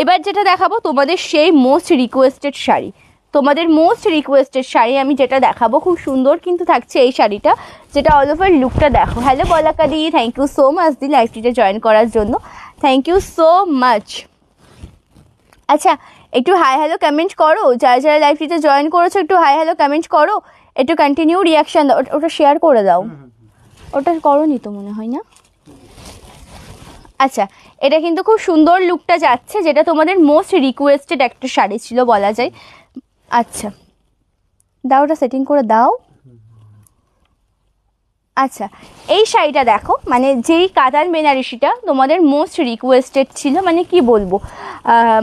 এবার যেটা দেখাবো তোমাদের সেই মোস্ট রিকোয়েস্টেড শাড়ি তোমাদের মোস্ট রিকোয়েস্টেড শাড়ি আমি যেটা দেখাবো খুব সুন্দর কিন্তু থাকছে এই শাড়িটা যেটা অল ওভার লুকটা দেখো hello Balaka di thank you so much দি লাইফটিতে জয়েন করার জন্য থ্যাংক ইউ সো মাচ আচ্ছা একটু হাই হ্যালো কমেন্ট করো যারা যারা লাইফটিতে জয়েন করেছো একটু হাই হ্যালো কমেন্ট করো একটু কন্টিনিউ রিয়াকশন দাও ওটা শেয়ার করে দাও ওটা করনি তো মনে হয় না আচ্ছা এটা কিন্তু খুব সুন্দর লুকটা যাচ্ছে যেটা তোমাদের মোস্ট রিকোয়েস্টেড একটা শাড়ি ছিল বলা যায় আচ্ছা দাও ওটা সেটিং করে দাও আচ্ছা এই শাড়িটা দেখো মানে যেই কাতান বেনারসিটা তোমাদের মোস্ট রিকোয়েস্টেড ছিল মানে কি বলবো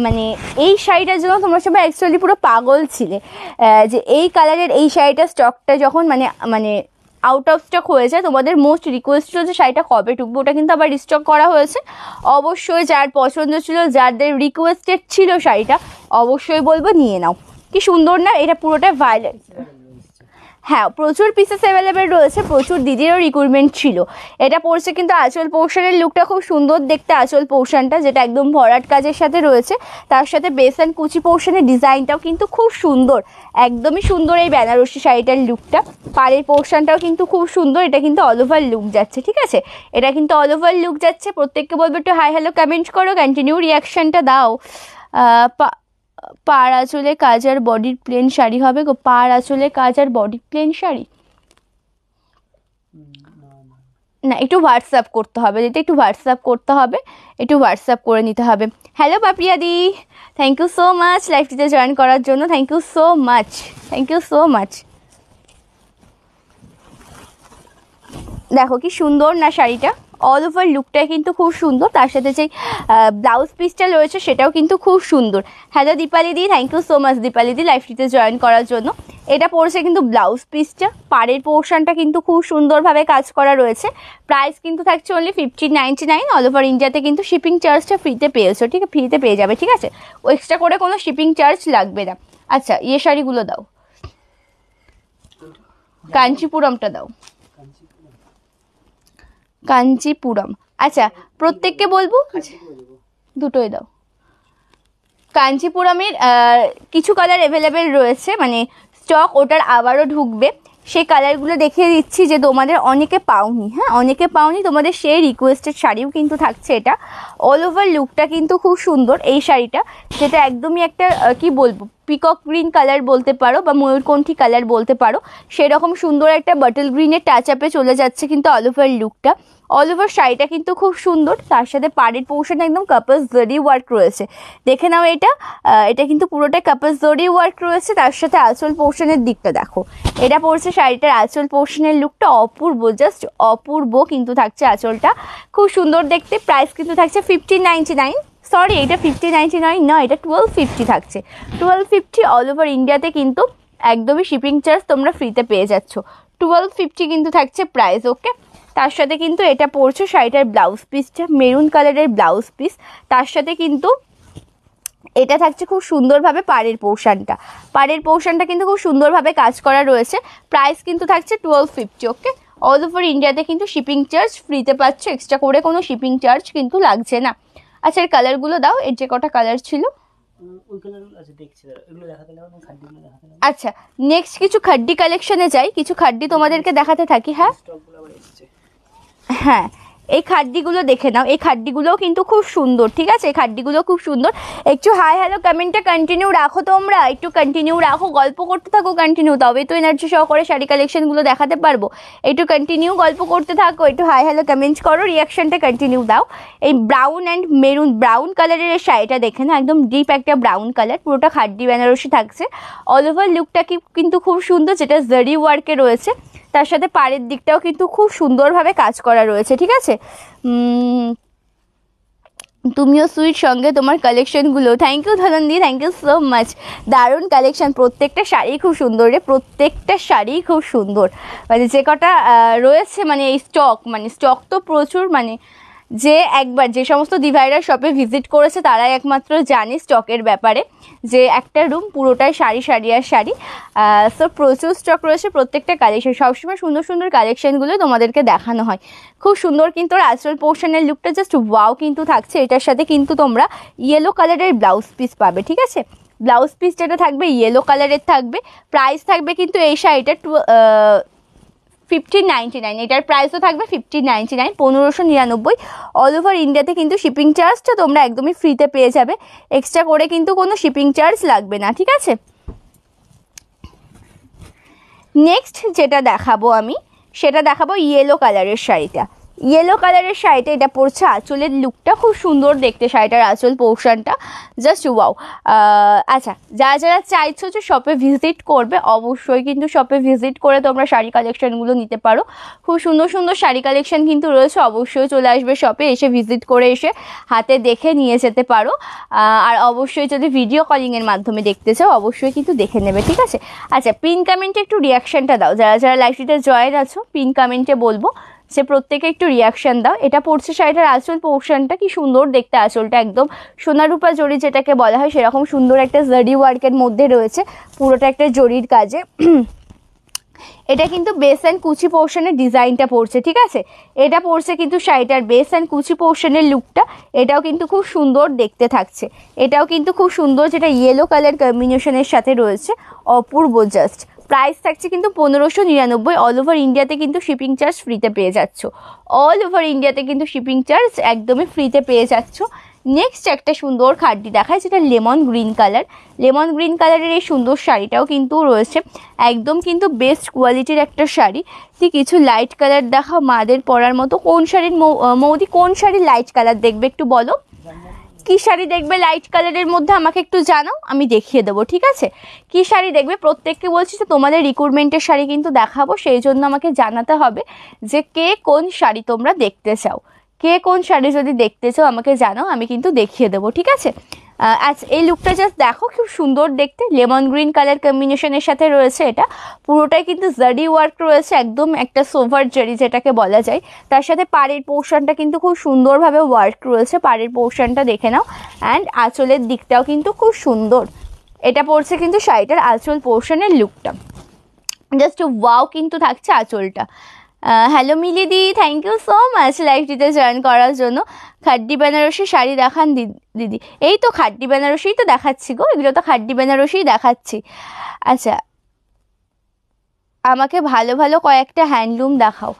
মানে এই শাড়িটার জন্য তোমরা সবাই অ্যাকচুয়ালি পুরো পাগল ছিলে যে এই কালারের এই শাড়িটা স্টকটা যখন মানে মানে আউট অফ স্টক হয়েছে তোমাদের মোস্ট রিকোয়েস্ট ছিল যে শাড়িটা কবে ঢুকবো ওটা কিন্তু আবার রিস্টক করা হয়েছে অবশ্যই যার পছন্দ ছিল যাদের রিকোয়েস্টেড ছিল শাড়িটা অবশ্যই বলবো নিয়ে নাও কি সুন্দর না এটা পুরোটা ভায়োলেট হ্যাঁ প্রচুর পিসেস অ্যাভেলেবেল রয়েছে প্রচুর দিদিরও রিক্রুটমেন্ট ছিল এটা পড়ছে কিন্তু আঁচল পোর্শনের লুকটা খুব সুন্দর দেখতে আঁচল পোর্শনটা যেটা একদম ভরাট কাজের সাথে রয়েছে তার সাথে বেস অ্যান্ড কুচি পোর্শনের ডিজাইনটাও কিন্তু খুব সুন্দর একদমই সুন্দর এই বেনারসি শাড়িটার লুকটা পাড়ের পোর্শনটাও কিন্তু খুব সুন্দর এটা কিন্তু অল ওভার লুক যাচ্ছে ঠিক আছে এটা কিন্তু অল ওভার লুক যাচ্ছে প্রত্যেককে বলবো একটু হাই হ্যালো কমেন্ট করো কন্টিনিউ রিয়াকশানটা দাও পার আঁচলে কাজ আর বডির প্লেন শাড়ি হবে গো পার আঁচলে কাজ আর বডির প্লেন শাড়ি না একটু হোয়াটসঅ্যাপ করতে হবে যেটা একটু হোয়াটসঅ্যাপ করতে হবে একটু হোয়াটসঅ্যাপ করে নিতে হবে hello Papiyadi thank you so much লাইফটিতে জয়েন করার জন্য thank you so much thank you so much দেখো কি সুন্দর না শাড়িটা অল ওভার লুকটাই কিন্তু খুব সুন্দর তার সাথে যে ব্লাউজ পিসটা রয়েছে সেটাও কিন্তু খুব সুন্দর hello di thank you so much Dipali di লাইফটিতে জয়েন করার জন্য এটা পড়েছে কিন্তু ব্লাউজ পিসটা পাড়ের পোর্শনটা কিন্তু খুব সুন্দরভাবে কাজ করা রয়েছে প্রাইস কিন্তু থাকছে only fifteen ninety nine all over ইন্ডিয়াতে কিন্তু শিপিং চার্জটা ফ্রিতে পেয়েছো ঠিক আছে ফ্রিতে পেয়ে যাবে ঠিক আছে ও এক্সট্রা করে কোনো শিপিং চার্জ লাগবে না আচ্ছা ইয়ে শাড়িগুলো দাও কাঞ্চিপুরমটা দাও কাঞ্চিপুরম আচ্ছা প্রত্যেককে বলবো দুটোই দাও কাঞ্চিপুরমের কিছু কালার অ্যাভেলেবেল রয়েছে মানে স্টক ওটার আবারও ঢুকবে সেই কালারগুলো দেখিয়ে দিচ্ছি যে তোমাদের অনেকে পাওনি হ্যাঁ অনেকে পাওনি তোমাদের সেই রিকোয়েস্টেড শাড়িও কিন্তু থাকছে এটা অল ওভার লুকটা কিন্তু খুব সুন্দর এই শাড়িটা যেটা একদমই একটা কি বলবো পিকক গ্রিন কালার বলতে পারো বা ময়ূরকণ্ঠী কালার বলতে পারো সেরকম সুন্দর একটা বাটল গ্রিনের টাচ আপে চলে যাচ্ছে কিন্তু অল ওভার লুকটা অল ওভার শাড়িটা কিন্তু খুব সুন্দর তার সাথে পাড়ের পোর্শন একদম কাপাস জরি ওয়ার্ক রয়েছে দেখে নাও এটা এটা কিন্তু পুরোটা কাপাস জরি ওয়ার্ক রয়েছে তার সাথে আঁচল পোর্শনের দিকটা দেখো এটা পড়ছে শাড়িটার আঁচল পোর্শনের লুকটা অপূর্ব জাস্ট অপূর্ব কিন্তু থাকছে আঁচলটা খুব সুন্দর দেখতে প্রাইস কিন্তু থাকছে ফিফটিন নাইনটি নাইন সরি এটা ফিফটি নাইনটি নাইন না এটা টুয়েলভ ফিফটি থাকছে টুয়েলভ ফিফটি অল ওভার ইন্ডিয়াতে কিন্তু একদমই শিপিং চার্জ তোমরা ফ্রিতে পেয়ে যাচ্ছ টুয়েলভ ফিফটি কিন্তু থাকছে প্রাইস ওকে তার সাথে কিন্তু এটা পড়ছো শাড়িটার ব্লাউজ পিসটা মেরুন কালারের ব্লাউজ পিস তার সাথে কিন্তু এটা থাকছে খুব সুন্দরভাবে পাড়ের পোর্শানটা পাড়ের পোর্শানটা কিন্তু খুব সুন্দরভাবে কাজ করা রয়েছে প্রাইস কিন্তু থাকছে twelve fifty okay all over ইন্ডিয়াতে কিন্তু শিপিং চার্জ ফ্রিতে পাচ্ছ এক্সট্রা করে কোনো শিপিং চার্জ কিন্তু লাগছে না আচ্ছা এর কালারগুলো দাও এর যে কটা কালার ছিল আচ্ছা নেক্সট কিছু খাড্ডি কালেকশনে যাই কিছু খাড্ডি তোমাদেরকে দেখাতে থাকি হ্যাঁ হ্যাঁ এই খাড্ডিগুলো দেখে নাও এই খাড্ডিগুলোও কিন্তু খুব সুন্দর ঠিক আছে এই খাড্ডিগুলো খুব সুন্দর একটু হাই হ্যালো কমেন্টটা কন্টিনিউ রাখো তোমরা একটু কন্টিনিউ রাখো গল্প করতে থাকো কন্টিনিউ তবে তো এনার্জি সহকারে শাড়ি কালেকশনগুলো দেখাতে পারবো একটু কন্টিনিউ গল্প করতে থাকো একটু হাই হ্যালো কমেন্ট করো রিয়াকশানটা কন্টিনিউ দাও এই ব্রাউন অ্যান্ড মেরুন ব্রাউন কালারের এই শাড়িটা দেখে না একদম ডিপ একটা ব্রাউন কালার পুরোটা খাড্ডি বেনারসি থাকছে অল ওভার লুকটা কি কিন্তু খুব সুন্দর যেটা জারি ওয়ার্কে রয়েছে তার সাথে পাড়ের দিকটাও কিন্তু খুব সুন্দরভাবে কাজ করা রয়েছে ঠিক আছে তুমিও সুইট সঙ্গে তোমার কালেকশনগুলো thank you Dhanandi thank you so much দারুণ কালেকশন প্রত্যেকটা শাড়ি খুব সুন্দর রে প্রত্যেকটা শাড়ি খুব সুন্দর মানে যে কটা রয়েছে মানে এই স্টক মানে স্টক তো প্রচুর মানে যে একবার যে সমস্ত ডিভাইডার শপে ভিজিট করেছে তারাই একমাত্র জানে স্টকের ব্যাপারে যে একটা রুম পুরোটাই শাড়ি শাড়ি আর শাড়ি সো প্রচুর স্টক রয়েছে প্রত্যেকটা কালেকশন সবসময় সুন্দর সুন্দর কালেকশানগুলো তোমাদেরকে দেখানো হয় খুব সুন্দর কিন্তু আচল পোর্শনের লুকটা জাস্ট ওয়াও কিন্তু থাকছে এটার সাথে কিন্তু তোমরা ইয়েলো কালারের ব্লাউজ পিস পাবে ঠিক আছে ব্লাউজ পিস যেটা থাকবে ইয়েলো কালারের থাকবে প্রাইস থাকবে কিন্তু এই শাড়িটা টু ফিফটিন নাইনটি নাইন এটার প্রাইসও থাকবে ফিফটিন নাইনটি নাইন পনেরোশো নিরানব্বই অল ওভার ইন্ডিয়াতে কিন্তু শিপিং চার্জটা তোমরা একদমই ফ্রিতে পেয়ে যাবে এক্সট্রা করে কিন্তু কোনো শিপিং চার্জ লাগবে না ঠিক আছে নেক্সট যেটা দেখাবো আমি সেটা দেখাবো ইয়েলো কালারের শাড়িটা ইয়েলো কালারের শাড়িটা এটা পরছে আঁচলের লুকটা খুব সুন্দর দেখতে শাড়িটার আঁচল পোর্শনটা জাস্ট ওয়াও আচ্ছা যারা যারা চাইছো যে শপে ভিজিট করবে অবশ্যই কিন্তু শপে ভিজিট করে তোমরা শাড়ি কালেকশানগুলো নিতে পারো খুব সুন্দর সুন্দর শাড়ি কালেকশান কিন্তু রয়েছে অবশ্যই চলে আসবে শপে এসে ভিজিট করে এসে হাতে দেখে নিয়ে যেতে পারো আর অবশ্যই যদি ভিডিও কলিংয়ের মাধ্যমে দেখতে চাও অবশ্যই কিন্তু দেখে নেবে ঠিক আছে আচ্ছা পিন কমেন্টে একটু রিয়াকশানটা দাও যারা যারা লাইফটিতে জয়েন আছো পিন কমেন্টে বলবো যে প্রত্যেকে একটু রিয়াকশান দাও এটা পড়ছে শাড়িটার আঁচল পোর্শনটা কি সুন্দর দেখতে আঁচলটা একদম সোনারূপা জড়ি যেটাকে বলা হয় সেরকম সুন্দর একটা জারি ওয়ার্কের মধ্যে রয়েছে পুরোটা একটা জরির কাজে এটা কিন্তু বেস অ্যান্ড কুচি পোর্শনের ডিজাইনটা পড়ছে ঠিক আছে এটা পড়ছে কিন্তু শাড়িটার বেস অ্যান্ড কুচি পোর্শনের লুকটা এটাও কিন্তু খুব সুন্দর দেখতে থাকছে এটাও কিন্তু খুব সুন্দর যেটা ইয়েলো কালার কম্বিনেশনের সাথে রয়েছে অপূর্ব জাস্ট প্রাইস থাকছে কিন্তু পনেরোশো নিরানব্বই অল ওভার ইন্ডিয়াতে কিন্তু শিপিং চার্জ ফ্রিতে পেয়ে যাচ্ছ অল ওভার ইন্ডিয়াতে কিন্তু শিপিং চার্জ একদমই ফ্রিতে পেয়ে যাচ্ছ নেক্সট একটা সুন্দর খাটটি দেখায় যেটা lemon green colour lemon green কালারের এই সুন্দর শাড়িটাও কিন্তু রয়েছে একদম কিন্তু বেস্ট কোয়ালিটির একটা শাড়ি ঠিক কিছু লাইট কালার দেখা মাদের পরার মতো কোন শাড়ির মৌদি কোন শাড়ির লাইট কালার দেখবে একটু বলো কি শাড়ি দেখবে লাইট কালারের মধ্যে আমাকে একটু জানাও আমি দেখিয়ে দেবো ঠিক আছে কি শাড়ি দেখবে প্রত্যেককে বলছি যে তোমাদের রিক্রুটমেন্টের শাড়ি কিন্তু দেখাবো সেই জন্য আমাকে জানাতে হবে যে কে কোন শাড়ি তোমরা দেখতে চাও কে কোন শাড়ি যদি দেখতে চাও আমাকে জানাও আমি কিন্তু দেখিয়ে দেবো ঠিক আছে আচ্ছা এই লুকটা জাস্ট দেখো খুব সুন্দর দেখতে লেমন গ্রিন কালার কম্বিনেশনের সাথে রয়েছে এটা পুরোটাই কিন্তু জারি ওয়ার্ক রয়েছে একদম একটা সোভার জারি যেটাকে বলা যায় তার সাথে পাড়ের পোর্শনটা কিন্তু খুব সুন্দরভাবে ওয়ার্ক রয়েছে পাড়ের পোর্শনটা দেখে নাও অ্যান্ড আঁচলের দিকটাও কিন্তু খুব সুন্দর এটা পড়ছে কিন্তু শাড়িটার আঁচল পোর্শনের লুকটা জাস্ট ওয়াও কিন্তু থাকছে আঁচলটা hello Mili di thank you so much লাইফটিতে জয়েন করার জন্য খাড্ডি বেনারসি শাড়ি দেখান দিদি এই তো খাড্ডি বেনারসিই তো দেখাচ্ছি গো এগুলো তো খাড্ডি বেনারসিই দেখাচ্ছি আচ্ছা আমাকে ভালো ভালো কয়েকটা হ্যান্ডলুম দেখাও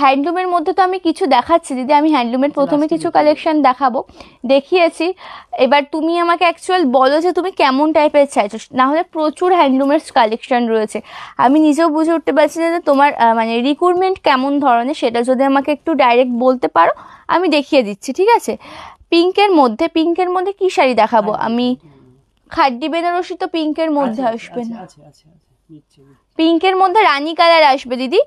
হ্যান্ডলুমের মধ্যে তো আমি কিছু দেখাচ্ছি দিদি আমি হ্যান্ডলুমের আচ্ছা, প্রথমে কিছু কালেকশন দেখাবো দেখিয়েছি এবার তুমি আমাকে অ্যাকচুয়াল বলো যে তুমি কেমন টাইপের চাইছো না হলে প্রচুর হ্যান্ডলুমের কালেকশন রয়েছে আমি নিজেও বুঝে উঠতে পারছি না যে তোমার মানে রিক্রুটমেন্ট কেমন ধরনের সেটা যদি আমাকে একটু ডাইরেক্ট বলতে পারো আমি দেখিয়ে দিচ্ছি ঠিক আছে পিঙ্কের মধ্যে পিঙ্কের মধ্যে কি শাড়ি দেখাবো আচ্ছা, আমি আচ্ছা। খাড্ডি বেনারসি তো পিঙ্কের মধ্যে আসবে না পিঙ্কের মধ্যে রানী কালার আসবে দিদি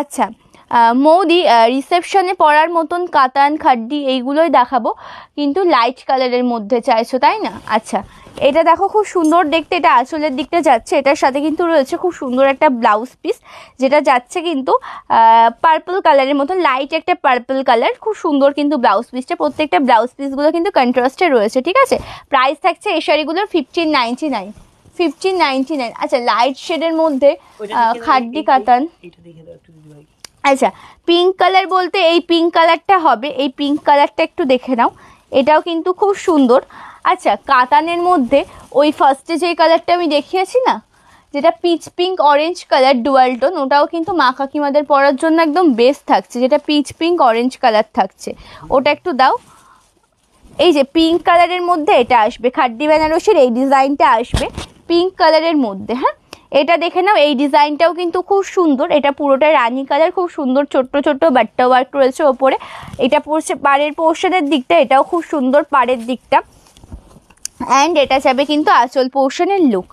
আচ্ছা মৌদি রিসেপশনে পরার মতন কাতান খাড্ডি এইগুলোই দেখাবো কিন্তু লাইট কালারের মধ্যে চাইছো তাই না আচ্ছা এটা দেখো খুব সুন্দর দেখতে এটা আঁচলের দিকটা যাচ্ছে এটার সাথে কিন্তু রয়েছে খুব সুন্দর একটা ব্লাউজ পিস যেটা যাচ্ছে কিন্তু পার্পল কালারের মতন লাইট একটা পার্পল কালার খুব সুন্দর কিন্তু ব্লাউজ পিসটা প্রত্যেকটা ব্লাউজ পিসগুলো কিন্তু কন্ট্রাস্টে রয়েছে ঠিক আছে প্রাইস থাকছে এই শাড়িগুলোর fifteen ninety nine fifteen ninety nine আচ্ছা লাইট শেডের মধ্যে খাড্ডি কাতান আচ্ছা পিঙ্ক কালার বলতে এই পিঙ্ক কালারটা হবে এই পিঙ্ক কালারটা একটু দেখে নাও এটাও কিন্তু খুব সুন্দর আচ্ছা কাতানের মধ্যে ওই ফার্স্টে যে কালারটা আমি দেখিয়েছি না যেটা peach pink orange colour dual ওটাও কিন্তু মা কাকিমাদের পরার জন্য একদম বেস্ট থাকছে যেটা পিচ পিঙ্ক অরেঞ্জ কালার থাকছে ওটা একটু দাও এই যে পিঙ্ক কালারের মধ্যে এটা আসবে খাড্ডি বেনারসের এই ডিজাইনটা আসবে পিঙ্ক কালারের মধ্যে হ্যাঁ এটা দেখে নাও এই ডিজাইনটাও কিন্তু খুব সুন্দর এটা পুরোটা রানি কালার খুব সুন্দর ছোট্ট ছোট্ট বাট্টা ওয়ার্ক রয়েছে ওপরে এটা পড়ছে পাড়ের পোর্শনের দিকটা এটাও খুব সুন্দর পাড়ের দিকটা অ্যান্ড এটা যাবে কিন্তু আচল পোর্শনের লুক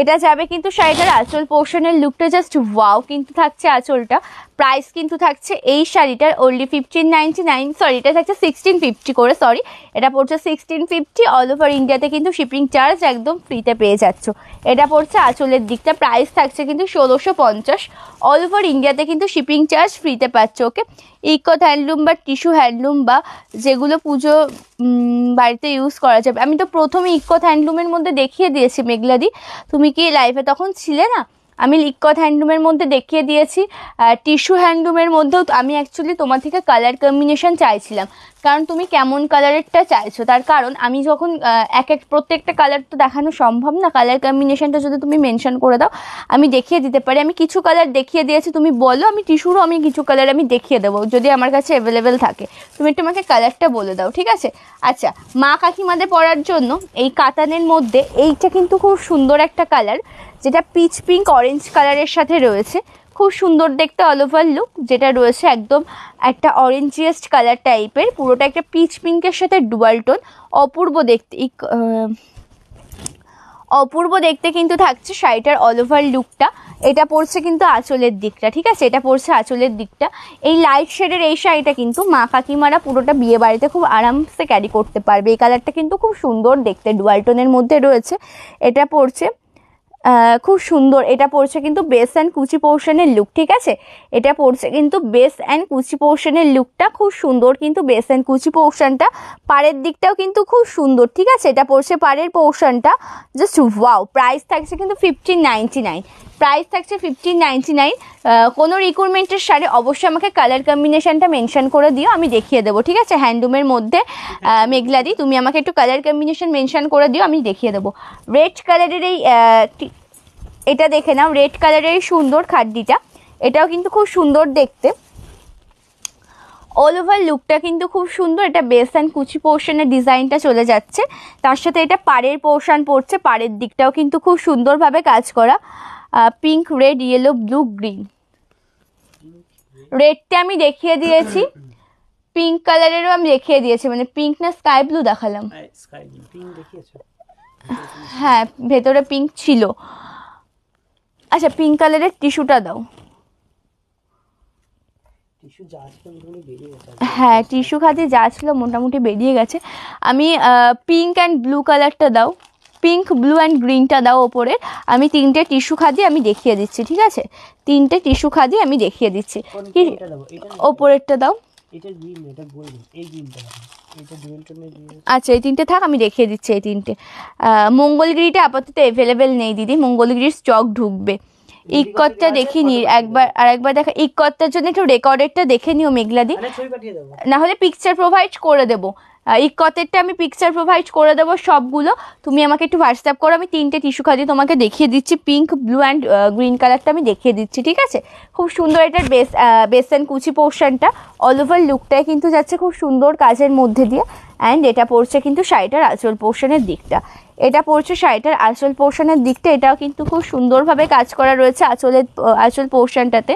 এটা যাবে কিন্তু শাড়িটার আচল পোর্শনের লুকটা জাস্ট ওয়াও কিন্তু থাকছে আঁচলটা প্রাইস কিন্তু থাকছে এই শাড়িটার only fifteen ninety nine sorry এটা থাকছে সিক্সটিন ফিফটি করে সরি এটা পড়ছে সিক্সটিন ফিফটি অল ওভার ইন্ডিয়াতে কিন্তু শিপিং চার্জ একদম ফ্রিতে পেয়ে যাচ্ছ এটা পড়ছে আঁচলের দিকটা প্রাইস থাকছে কিন্তু ষোলোশো পঞ্চাশ অল ওভার ইন্ডিয়াতে কিন্তু শিপিং চার্জ ফ্রিতে পাচ্ছ ওকে ইকত হ্যান্ডলুম বা টিস্যু হ্যান্ডলুম বা যেগুলো পুজো বাড়িতে ইউজ করা যাবে আমি তো প্রথমে ইকোথ হ্যান্ডলুমের মধ্যে দেখিয়ে দিয়েছি মেঘলাদি তুমি কি লাইফে তখন ছিলে না আমি লিকথ হ্যান্ডলুমের মধ্যে দেখিয়ে দিয়েছি টিস্যু হ্যান্ডলুমের মধ্যেও আমি অ্যাকচুয়ালি তোমার থেকে কালার কম্বিনেশন চাইছিলাম কারণ তুমি কেমন কালারেরটা চাইছো তার কারণ আমি যখন এক এক প্রত্যেকটা কালার তো দেখানো সম্ভব না কালার কম্বিনেশনটা যদি তুমি মেনশন করে দাও আমি দেখিয়ে দিতে পারি আমি কিছু কালার দেখিয়ে দিয়েছি তুমি বলো আমি টিস্যুরও আমি কিছু কালার আমি দেখিয়ে দেবো যদি আমার কাছে অ্যাভেলেবেল থাকে তুমি একটু আমাকে কালারটা বলে দাও ঠিক আছে আচ্ছা মা কাকিমাদের পরার জন্য এই কাতানের মধ্যে এইটা কিন্তু খুব সুন্দর একটা কালার যেটা পিচ পিঙ্ক অরেঞ্জ কালারের সাথে রয়েছে খুব সুন্দর দেখতে অল ওভার লুক যেটা রয়েছে একদম একটা অরেঞ্জিয়েস্ট কালার টাইপের পুরোটা একটা পিচ পিঙ্কের সাথে ডুয়াল টোন অপূর্ব দেখতে অপূর্ব দেখতে কিন্তু থাকছে শাড়িটার অল ওভার লুকটা এটা পড়ছে কিন্তু আঁচলের দিকটা ঠিক আছে এটা পড়ছে আঁচলের দিকটা এই লাইট শেডের এই শাড়িটা কিন্তু মা কাকিমারা পুরোটা বিয়ে বাড়িতে খুব আরামসে ক্যারি করতে পারবে এই কালারটা কিন্তু খুব সুন্দর দেখতে ডুয়ালটনের মধ্যে রয়েছে এটা পড়ছে খুব সুন্দর এটা পড়ছে কিন্তু বেস অ্যান্ড কুচি পোর্শনের লুক ঠিক আছে এটা পড়ছে কিন্তু বেস অ্যান্ড কুচি পোর্শনের লুকটা খুব সুন্দর কিন্তু বেস অ্যান্ড কুচি পোর্শনটা পাড়ের দিকটাও কিন্তু খুব সুন্দর ঠিক আছে এটা পড়ছে পাড়ের পোর্শনটা জাস্ট ওয়াও প্রাইস থাকছে কিন্তু ফিফটিন নাইনটি নাইন প্রাইস থাকছে ফিফটিন নাইনটি নাইন কোনো রিকুইরমেন্টের শাড়ি অবশ্যই আমাকে কালার কম্বিনেশানটা মেনশন করে দিও আমি দেখিয়ে দেবো ঠিক আছে হ্যান্ডলুমের মধ্যে মেঘলাদি তুমি আমাকে একটু কালার কম্বিনেশান মেনশন করে দিও আমি দেখিয়ে দেবো রেড কালারের এই এটা দেখে নাও রেড কালারের সুন্দর খাদ্যিটা এটাও কিন্তু খুব সুন্দর দেখতে অল ওভার লুকটা কিন্তু খুব সুন্দর এটা বেস অ্যান্ড কুচি পোর্শনের ডিজাইনটা চলে যাচ্ছে তার সাথে এটা পাড়ের পোর্শন পড়ছে পাড়ের দিকটাও কিন্তু খুব সুন্দরভাবে কাজ করা pink red yellow blue green রেডটা আমি দেখিয়ে দিয়েছি পিঙ্ক কালারেরও আমি দেখিয়ে দিয়েছি মানে পিঙ্ক না স্কাই ব্লু দেখালাম হ্যাঁ ভেতরে পিঙ্ক ছিল আচ্ছা পিঙ্ক কালারের টিস্যুটা দাও হ্যাঁ টিস্যু খাতে যা ছিল মোটামুটি বেরিয়ে গেছে আমি পিঙ্ক অ্যান্ড ব্লু কালারটা দাও পিঙ্ক ব্লু অ্যান্ড গ্রিনটা দাও ওপরে আমি তিনটে টিস্যু খাদি আমি দেখিয়ে দিচ্ছি ঠিক আছে তিনটে টিস্যু খাদি আমি দেখিয়ে দিচ্ছি ওপরেরটা দাও আচ্ছা এই তিনটে থাক আমি রেখে দিচ্ছি এই তিনটে মঙ্গলগিরিটা আপাতত অ্যাভেলেবেল নেই দিদি মঙ্গলগিরির স্টক ঢুকবে ইকটটা দেখি নি একবার আর একবার দেখা ইকটটার জন্য একটু রেকর্ডেডটা দেখে নিও মেঘলাদি না হলে পিকচার প্রোভাইড করে দেবো ইকতেরটা আমি পিকচার প্রোভাইড করে দেবো সবগুলো তুমি আমাকে একটু হোয়াটসঅ্যাপ করো আমি তিনটে টিস্যু খাদি তোমাকে দেখিয়ে দিচ্ছি পিঙ্ক ব্লু অ্যান্ড গ্রিন কালারটা আমি দেখিয়ে দিচ্ছি ঠিক আছে খুব সুন্দর এটার বেস বেস অ্যান্ড কুচি পোর্শনটা অল ওভার লুকটাই কিন্তু যাচ্ছে খুব সুন্দর কাজের মধ্যে দিয়ে অ্যান্ড এটা পড়ছে কিন্তু শাড়িটার আঁচল পোর্শনের দিকটা এটা পড়ছে শাড়িটার আঁচল পোর্শনের দিকটা এটাও কিন্তু খুব সুন্দরভাবে কাজ করা রয়েছে আঁচলের আঁচল পোর্শনটাতে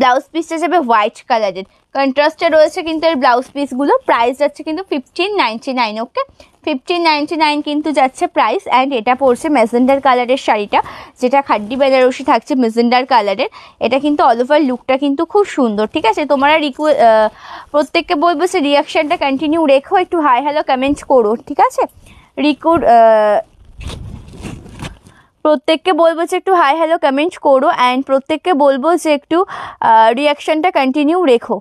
ব্লাউজ পিসটা যাবে হোয়াইট কালারের কন্ট্রাস্টে রয়েছে কিন্তু এর ব্লাউজ পিসগুলো প্রাইস যাচ্ছে কিন্তু fifteen ninety nine okay fifteen ninety nine কিন্তু যাচ্ছে প্রাইস অ্যান্ড এটা পড়ছে মেজেন্ডার কালারের শাড়িটা যেটা খাড্ডি বেনারসি থাকছে মেজেন্ডার কালারের এটা কিন্তু অল ওভার লুকটা কিন্তু খুব সুন্দর ঠিক আছে তোমরা রিকোয়ে প্রত্যেককে বলবো সে রিয়াকশানটা কন্টিনিউ রেখো একটু হাই হ্যালো কমেন্টস করো ঠিক আছে রিকুর প্রত্যেককে বলবো যে একটু হাই হ্যালো কমেন্ট করো অ্যান্ড প্রত্যেককে বলবো যে একটু রিয়াকশানটা কন্টিনিউ রেখো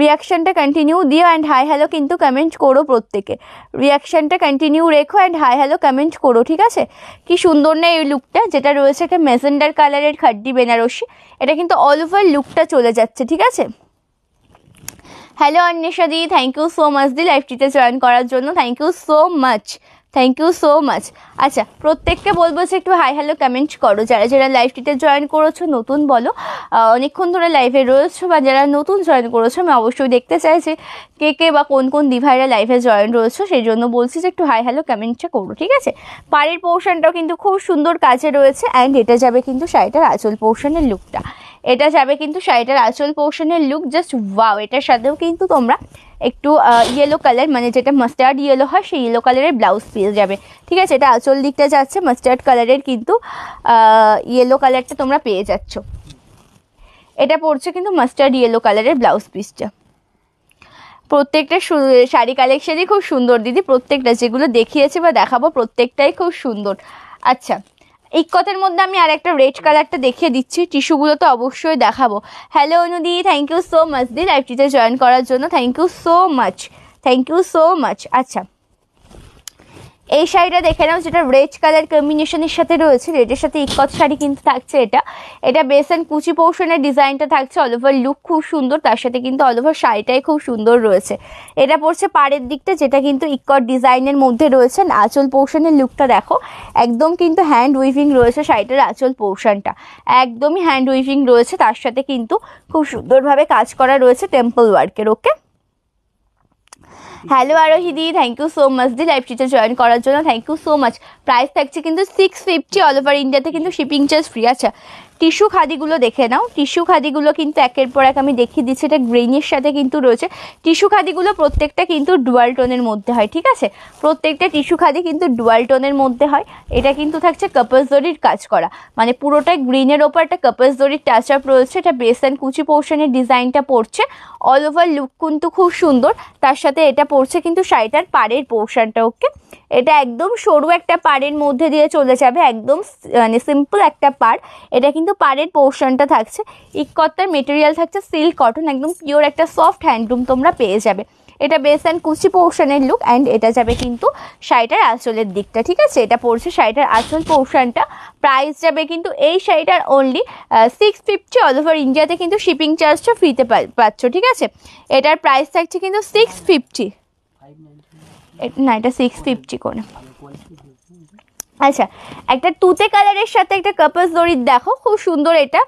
রিয়াকশানটা কন্টিনিউ দিও অ্যান্ড হাই হ্যালো কিন্তু কমেন্ট করো প্রত্যেকে রিয়াকশানটা কন্টিনিউ রেখো অ্যান্ড হাই হ্যালো কমেন্ট করো ঠিক আছে কি সুন্দর না এই লুকটা যেটা রয়েছে একটা মেজেন্ডার কালারের খাড্ডি বেনারসি এটা কিন্তু অল ওভার লুকটা চলে যাচ্ছে ঠিক আছে hello Anwesha di thank you so much দি লাইফটিতে জয়েন করার জন্য thank you so much thank you so much আচ্ছা প্রত্যেককে বলবো যে একটু হাই হ্যালো কমেন্ট করো যারা যারা লাইভটিতে জয়েন করেছো নতুন বলো অনেকক্ষণ ধরে লাইভে রয়েছো বা যারা নতুন জয়েন করেছো আমি অবশ্যই দেখতে চাই যে কে কে বা কোন কোন ডিভাইরা লাইভে জয়েন রয়েছো সেই জন্য বলছি যে একটু হাই হ্যালো কমেন্টটা করো ঠিক আছে পাড়ের পোর্শনটাও কিন্তু খুব সুন্দর কাজে রয়েছে অ্যান্ড এটা যাবে কিন্তু শাড়িটার আচল পোর্শনের লুকটা এটা যাবে কিন্তু শাড়িটার আঁচল পোর্শনের লুক জাস্ট ওয়াও এটার সাথেও কিন্তু তোমরা একটু ইয়েলো কালার মানে যেটা মাস্টার্ড ইয়েলো হয় সেই ইয়েলো কালারের ব্লাউজ পেয়ে যাবে ঠিক আছে এটা আঁচল দিকটা যাচ্ছে মাস্টার্ড কালারের কিন্তু ইয়েলো কালারটা তোমরা পেয়ে যাচ্ছ এটা পড়ছে কিন্তু মাস্টার্ড ইয়েলো কালারের ব্লাউজ পিসটা প্রত্যেকটা শাড়ি কালেকশানই খুব সুন্দর দিদি প্রত্যেকটা যেগুলো দেখিয়েছে বা দেখাবো প্রত্যেকটাই খুব সুন্দর আচ্ছা ইক্কতের মধ্যে আমি আর একটা রেড কালারটা দেখিয়ে দিচ্ছি টিস্যুগুলো তো অবশ্যই দেখাবো hello Anudi thank you so much di live join করার জন্য thank you so much thank you so much আচ্ছা এই শাড়িটা দেখে নাও যেটা রেড কালার কম্বিনেশনের সাথে রয়েছে রেডের সাথে ইকত শাড়ি কিন্তু থাকছে এটা এটা বেসন কুচি পোর্শনের ডিজাইনটা থাকছে অল ওভার লুক খুব সুন্দর তার সাথে কিন্তু অল ওভার শাড়িটাই খুব সুন্দর রয়েছে এটা পড়ছে পাড়ের দিকটা যেটা কিন্তু ইকট ডিজাইনের মধ্যে রয়েছে আঁচল পোর্শনের লুকটা দেখো একদম কিন্তু হ্যান্ড উইভিং রয়েছে শাড়িটার আঁচল পোর্শনটা একদমই হ্যান্ড উইভিং রয়েছে তার সাথে কিন্তু খুব সুন্দরভাবে কাজ করা রয়েছে টেম্পল ওয়ার্কের okay hello Arohidi thank you so much di live টিচার জয়েন করার জন্য thank you so much price থাকছে কিন্তু সিক্স ফিফটি অল ওভার ইন্ডিয়াতে কিন্তু শিপিং চার্জ ফ্রি আছে টিস্যু খাদিগুলো দেখে নাও টিস্যু খাদিগুলো কিন্তু একের পর এক আমি দেখিয়ে দিচ্ছি এটা গ্রেনের সাথে কিন্তু রয়েছে টিস্যু খাদিগুলো প্রত্যেকটা কিন্তু ডুয়াল টোনের মধ্যে হয় ঠিক আছে প্রত্যেকটা টিস্যু খাদি কিন্তু ডুয়াল টোনের মধ্যে হয় এটা কিন্তু থাকছে কাপলস দড়ির কাজ করা মানে পুরোটাই গ্রিনের ওপর একটা কাপলস দড়ির টাচ আপ রয়েছে এটা বেস অ্যান্ড কুচি পোর্শনের ডিজাইনটা পড়ছে অল ওভার লুক কিন্তু খুব সুন্দর তার সাথে এটা পড়ছে কিন্তু শাড়িটার পাড়ের পোর্শনটা ওকে এটা একদম সরু একটা পাড়ের মধ্যে দিয়ে চলে যাবে একদম মানে সিম্পল একটা পাড় এটা কিন্তু পাড়ের পোর্শনটা থাকছে ইকর্তার মেটেরিয়াল থাকছে সিল্ক কটন একদম পিওর একটা সফট হ্যান্ডলুম তোমরা পেয়ে যাবে এটা বেস অ্যান্ড কুচি পোর্শনের লুক অ্যান্ড এটা যাবে কিন্তু শাড়িটার আঁচলের দিকটা ঠিক আছে এটা পড়ছে শাড়িটার আঁচল পোর্শনটা প্রাইস যাবে কিন্তু এই শাড়িটার only six fifty all over ইন্ডিয়াতে কিন্তু শিপিং চার্জটা ফ্রিতে পাচ্ছ ঠিক আছে এটার প্রাইস থাকছে কিন্তু সিক্স ফিফটি না এটা সিক্স ফিফটি করে আচ্ছা একটা তুতে কালারের সাথে একটা কাপল দড়ি দেখো খুব সুন্দর এটা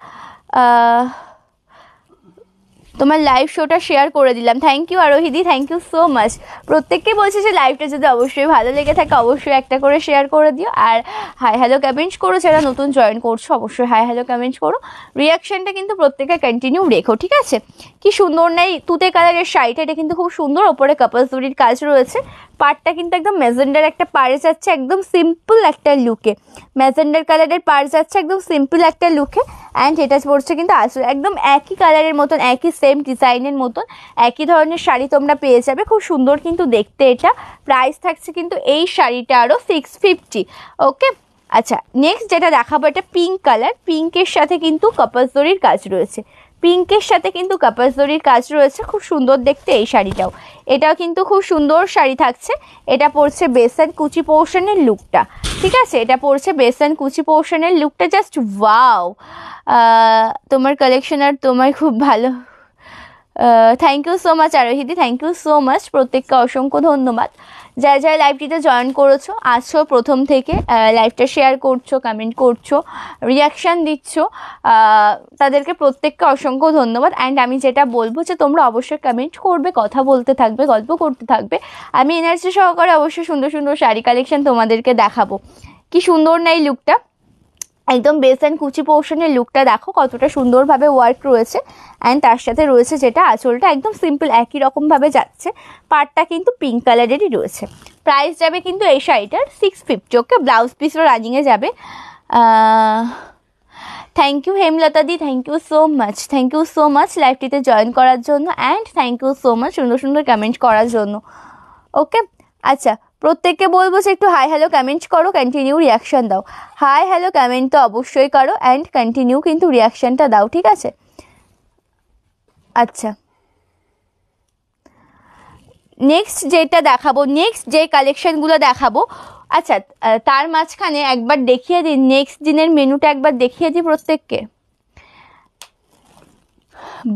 তোমার লাইভ শোটা শেয়ার করে দিলাম thank you Arohidi thank you so much প্রত্যেককে বলছে যে লাইভটা যদি অবশ্যই ভালো লেগে থাকে অবশ্যই একটা করে শেয়ার করে দিও আর হাই হ্যালো কমেন্টস করো যারা নতুন জয়েন করছো অবশ্যই হাই হ্যালো কমেন্টস করো রিয়াকশানটা কিন্তু প্রত্যেকে কন্টিনিউ রেখো ঠিক আছে কি সুন্দর নাই তুতে কালারের শাড়িটা এটা কিন্তু খুব সুন্দর ওপরে কাপড় দড়ির কাজ রয়েছে পার্টটা কিন্তু একদম মেজেন্ডার একটা পাড়ে যাচ্ছে একদম সিম্পল একটা লুকে মেজেন্ডার কালারের পাড় যাচ্ছে একদম সিম্পল একটা লুকে অ্যান্ড এটা পড়ছে কিন্তু আসলে একদম একই কালারের মতন একই সেম ডিজাইনের মতন একই ধরনের শাড়ি তোমরা পেয়ে যাবে খুব সুন্দর কিন্তু দেখতে এটা প্রাইস থাকছে কিন্তু এই শাড়িটা আরও সিক্স ফিফটি ওকে আচ্ছা নেক্সট যেটা দেখাবো এটা পিঙ্ক কালার পিঙ্কের সাথে কিন্তু কপাস দড়ির কাজ রয়েছে পিঙ্কের সাথে কিন্তু কাপাস দড়ির কাজ রয়েছে খুব সুন্দর দেখতে এই শাড়িটাও এটাও কিন্তু খুব সুন্দর শাড়ি থাকছে এটা পড়ছে বেসন কুচি পোর্শনের লুকটা ঠিক আছে এটা পড়ছে বেসন কুচি পোর্শনের লুকটা জাস্ট ওয়াও তোমার কালেকশন আর তোমার খুব ভালো thank you so much Arohidi thank you so much প্রত্যেককে অসংখ্য ধন্যবাদ যারা যারা লাইভটিতে জয়েন করেছো আসছো প্রথম থেকে লাইভটা শেয়ার করছো কমেন্ট করছো রিয়াকশান দিচ্ছ তাদেরকে প্রত্যেককে অসংখ্য ধন্যবাদ অ্যান্ড আমি যেটা বলবো যে তোমরা অবশ্যই কমেন্ট করবে কথা বলতে থাকবে গল্প করতে থাকবে আমি এনার্জি সহকারে অবশ্যই সুন্দর সুন্দর শাড়ি কালেকশন তোমাদেরকে দেখাবো কি সুন্দর না এই লুকটা একদম বেস অ্যান্ড কুচি পোর্শনের লুকটা দেখো কতটা সুন্দরভাবে ওয়ার্ক রয়েছে অ্যান্ড তার সাথে রয়েছে যেটা আঁচলটা একদম সিম্পল একই রকমভাবে যাচ্ছে পার্টটা কিন্তু পিঙ্ক কালারেরই রয়েছে প্রাইস যাবে কিন্তু এই শাড়িটার সিক্স ফিফটি ওকে ব্লাউজ পিসও রানিংয়ে যাবে থ্যাংক ইউ হেমলতা দি thank you so much thank you so much লাইফটিতে জয়েন করার জন্য and thank you so much সুন্দর সুন্দর কমেন্ট করার জন্য ওকে আচ্ছা প্রত্যেককে বলবো যে একটু হাই হ্যালো কমেন্ট করো কন্টিনিউ রিয়াকশান দাও হাই হ্যালো কমেন্ট তো অবশ্যই করো অ্যান্ড কন্টিনিউ কিন্তু রিয়াকশানটা দাও ঠিক আছে আচ্ছা নেক্সট যেটা দেখাবো নেক্সট যে কালেকশানগুলো দেখাবো আচ্ছা তার মাঝখানে একবার দেখিয়ে দিই নেক্সট দিনের মেনুটা একবার দেখিয়ে দিই প্রত্যেককে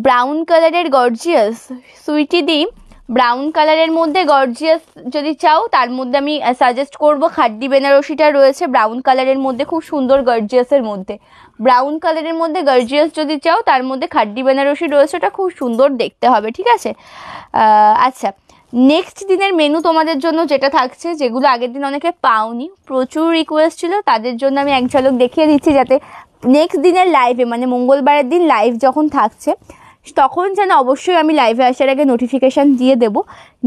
ব্রাউন কালারের গর্জিয়াস সুইটি ডিম ব্রাউন কালারের মধ্যে গর্জিয়াস যদি চাও তার মধ্যে আমি সাজেস্ট করব খাড্ডি বেনারসিটা রয়েছে ব্রাউন কালারের মধ্যে খুব সুন্দর গর্জিয়াসের মধ্যে ব্রাউন কালারের মধ্যে গর্জিয়াস যদি চাও তার মধ্যে খাড্ডি বেনারসি রয়েছে ওটা খুব সুন্দর দেখতে হবে ঠিক আছে আচ্ছা নেক্সট দিনের মেনু তোমাদের জন্য যেটা থাকছে যেগুলো আগের দিন অনেকে পাওনি প্রচুর রিকোয়েস্ট ছিল তাদের জন্য আমি এক ঝলক দেখিয়ে দিচ্ছি যাতে নেক্সট দিনের লাইভে মানে মঙ্গলবারের দিন লাইভ যখন থাকছে তখন যেন অবশ্যই আমি লাইভে আসার আগে নোটিফিকেশান দিয়ে দেব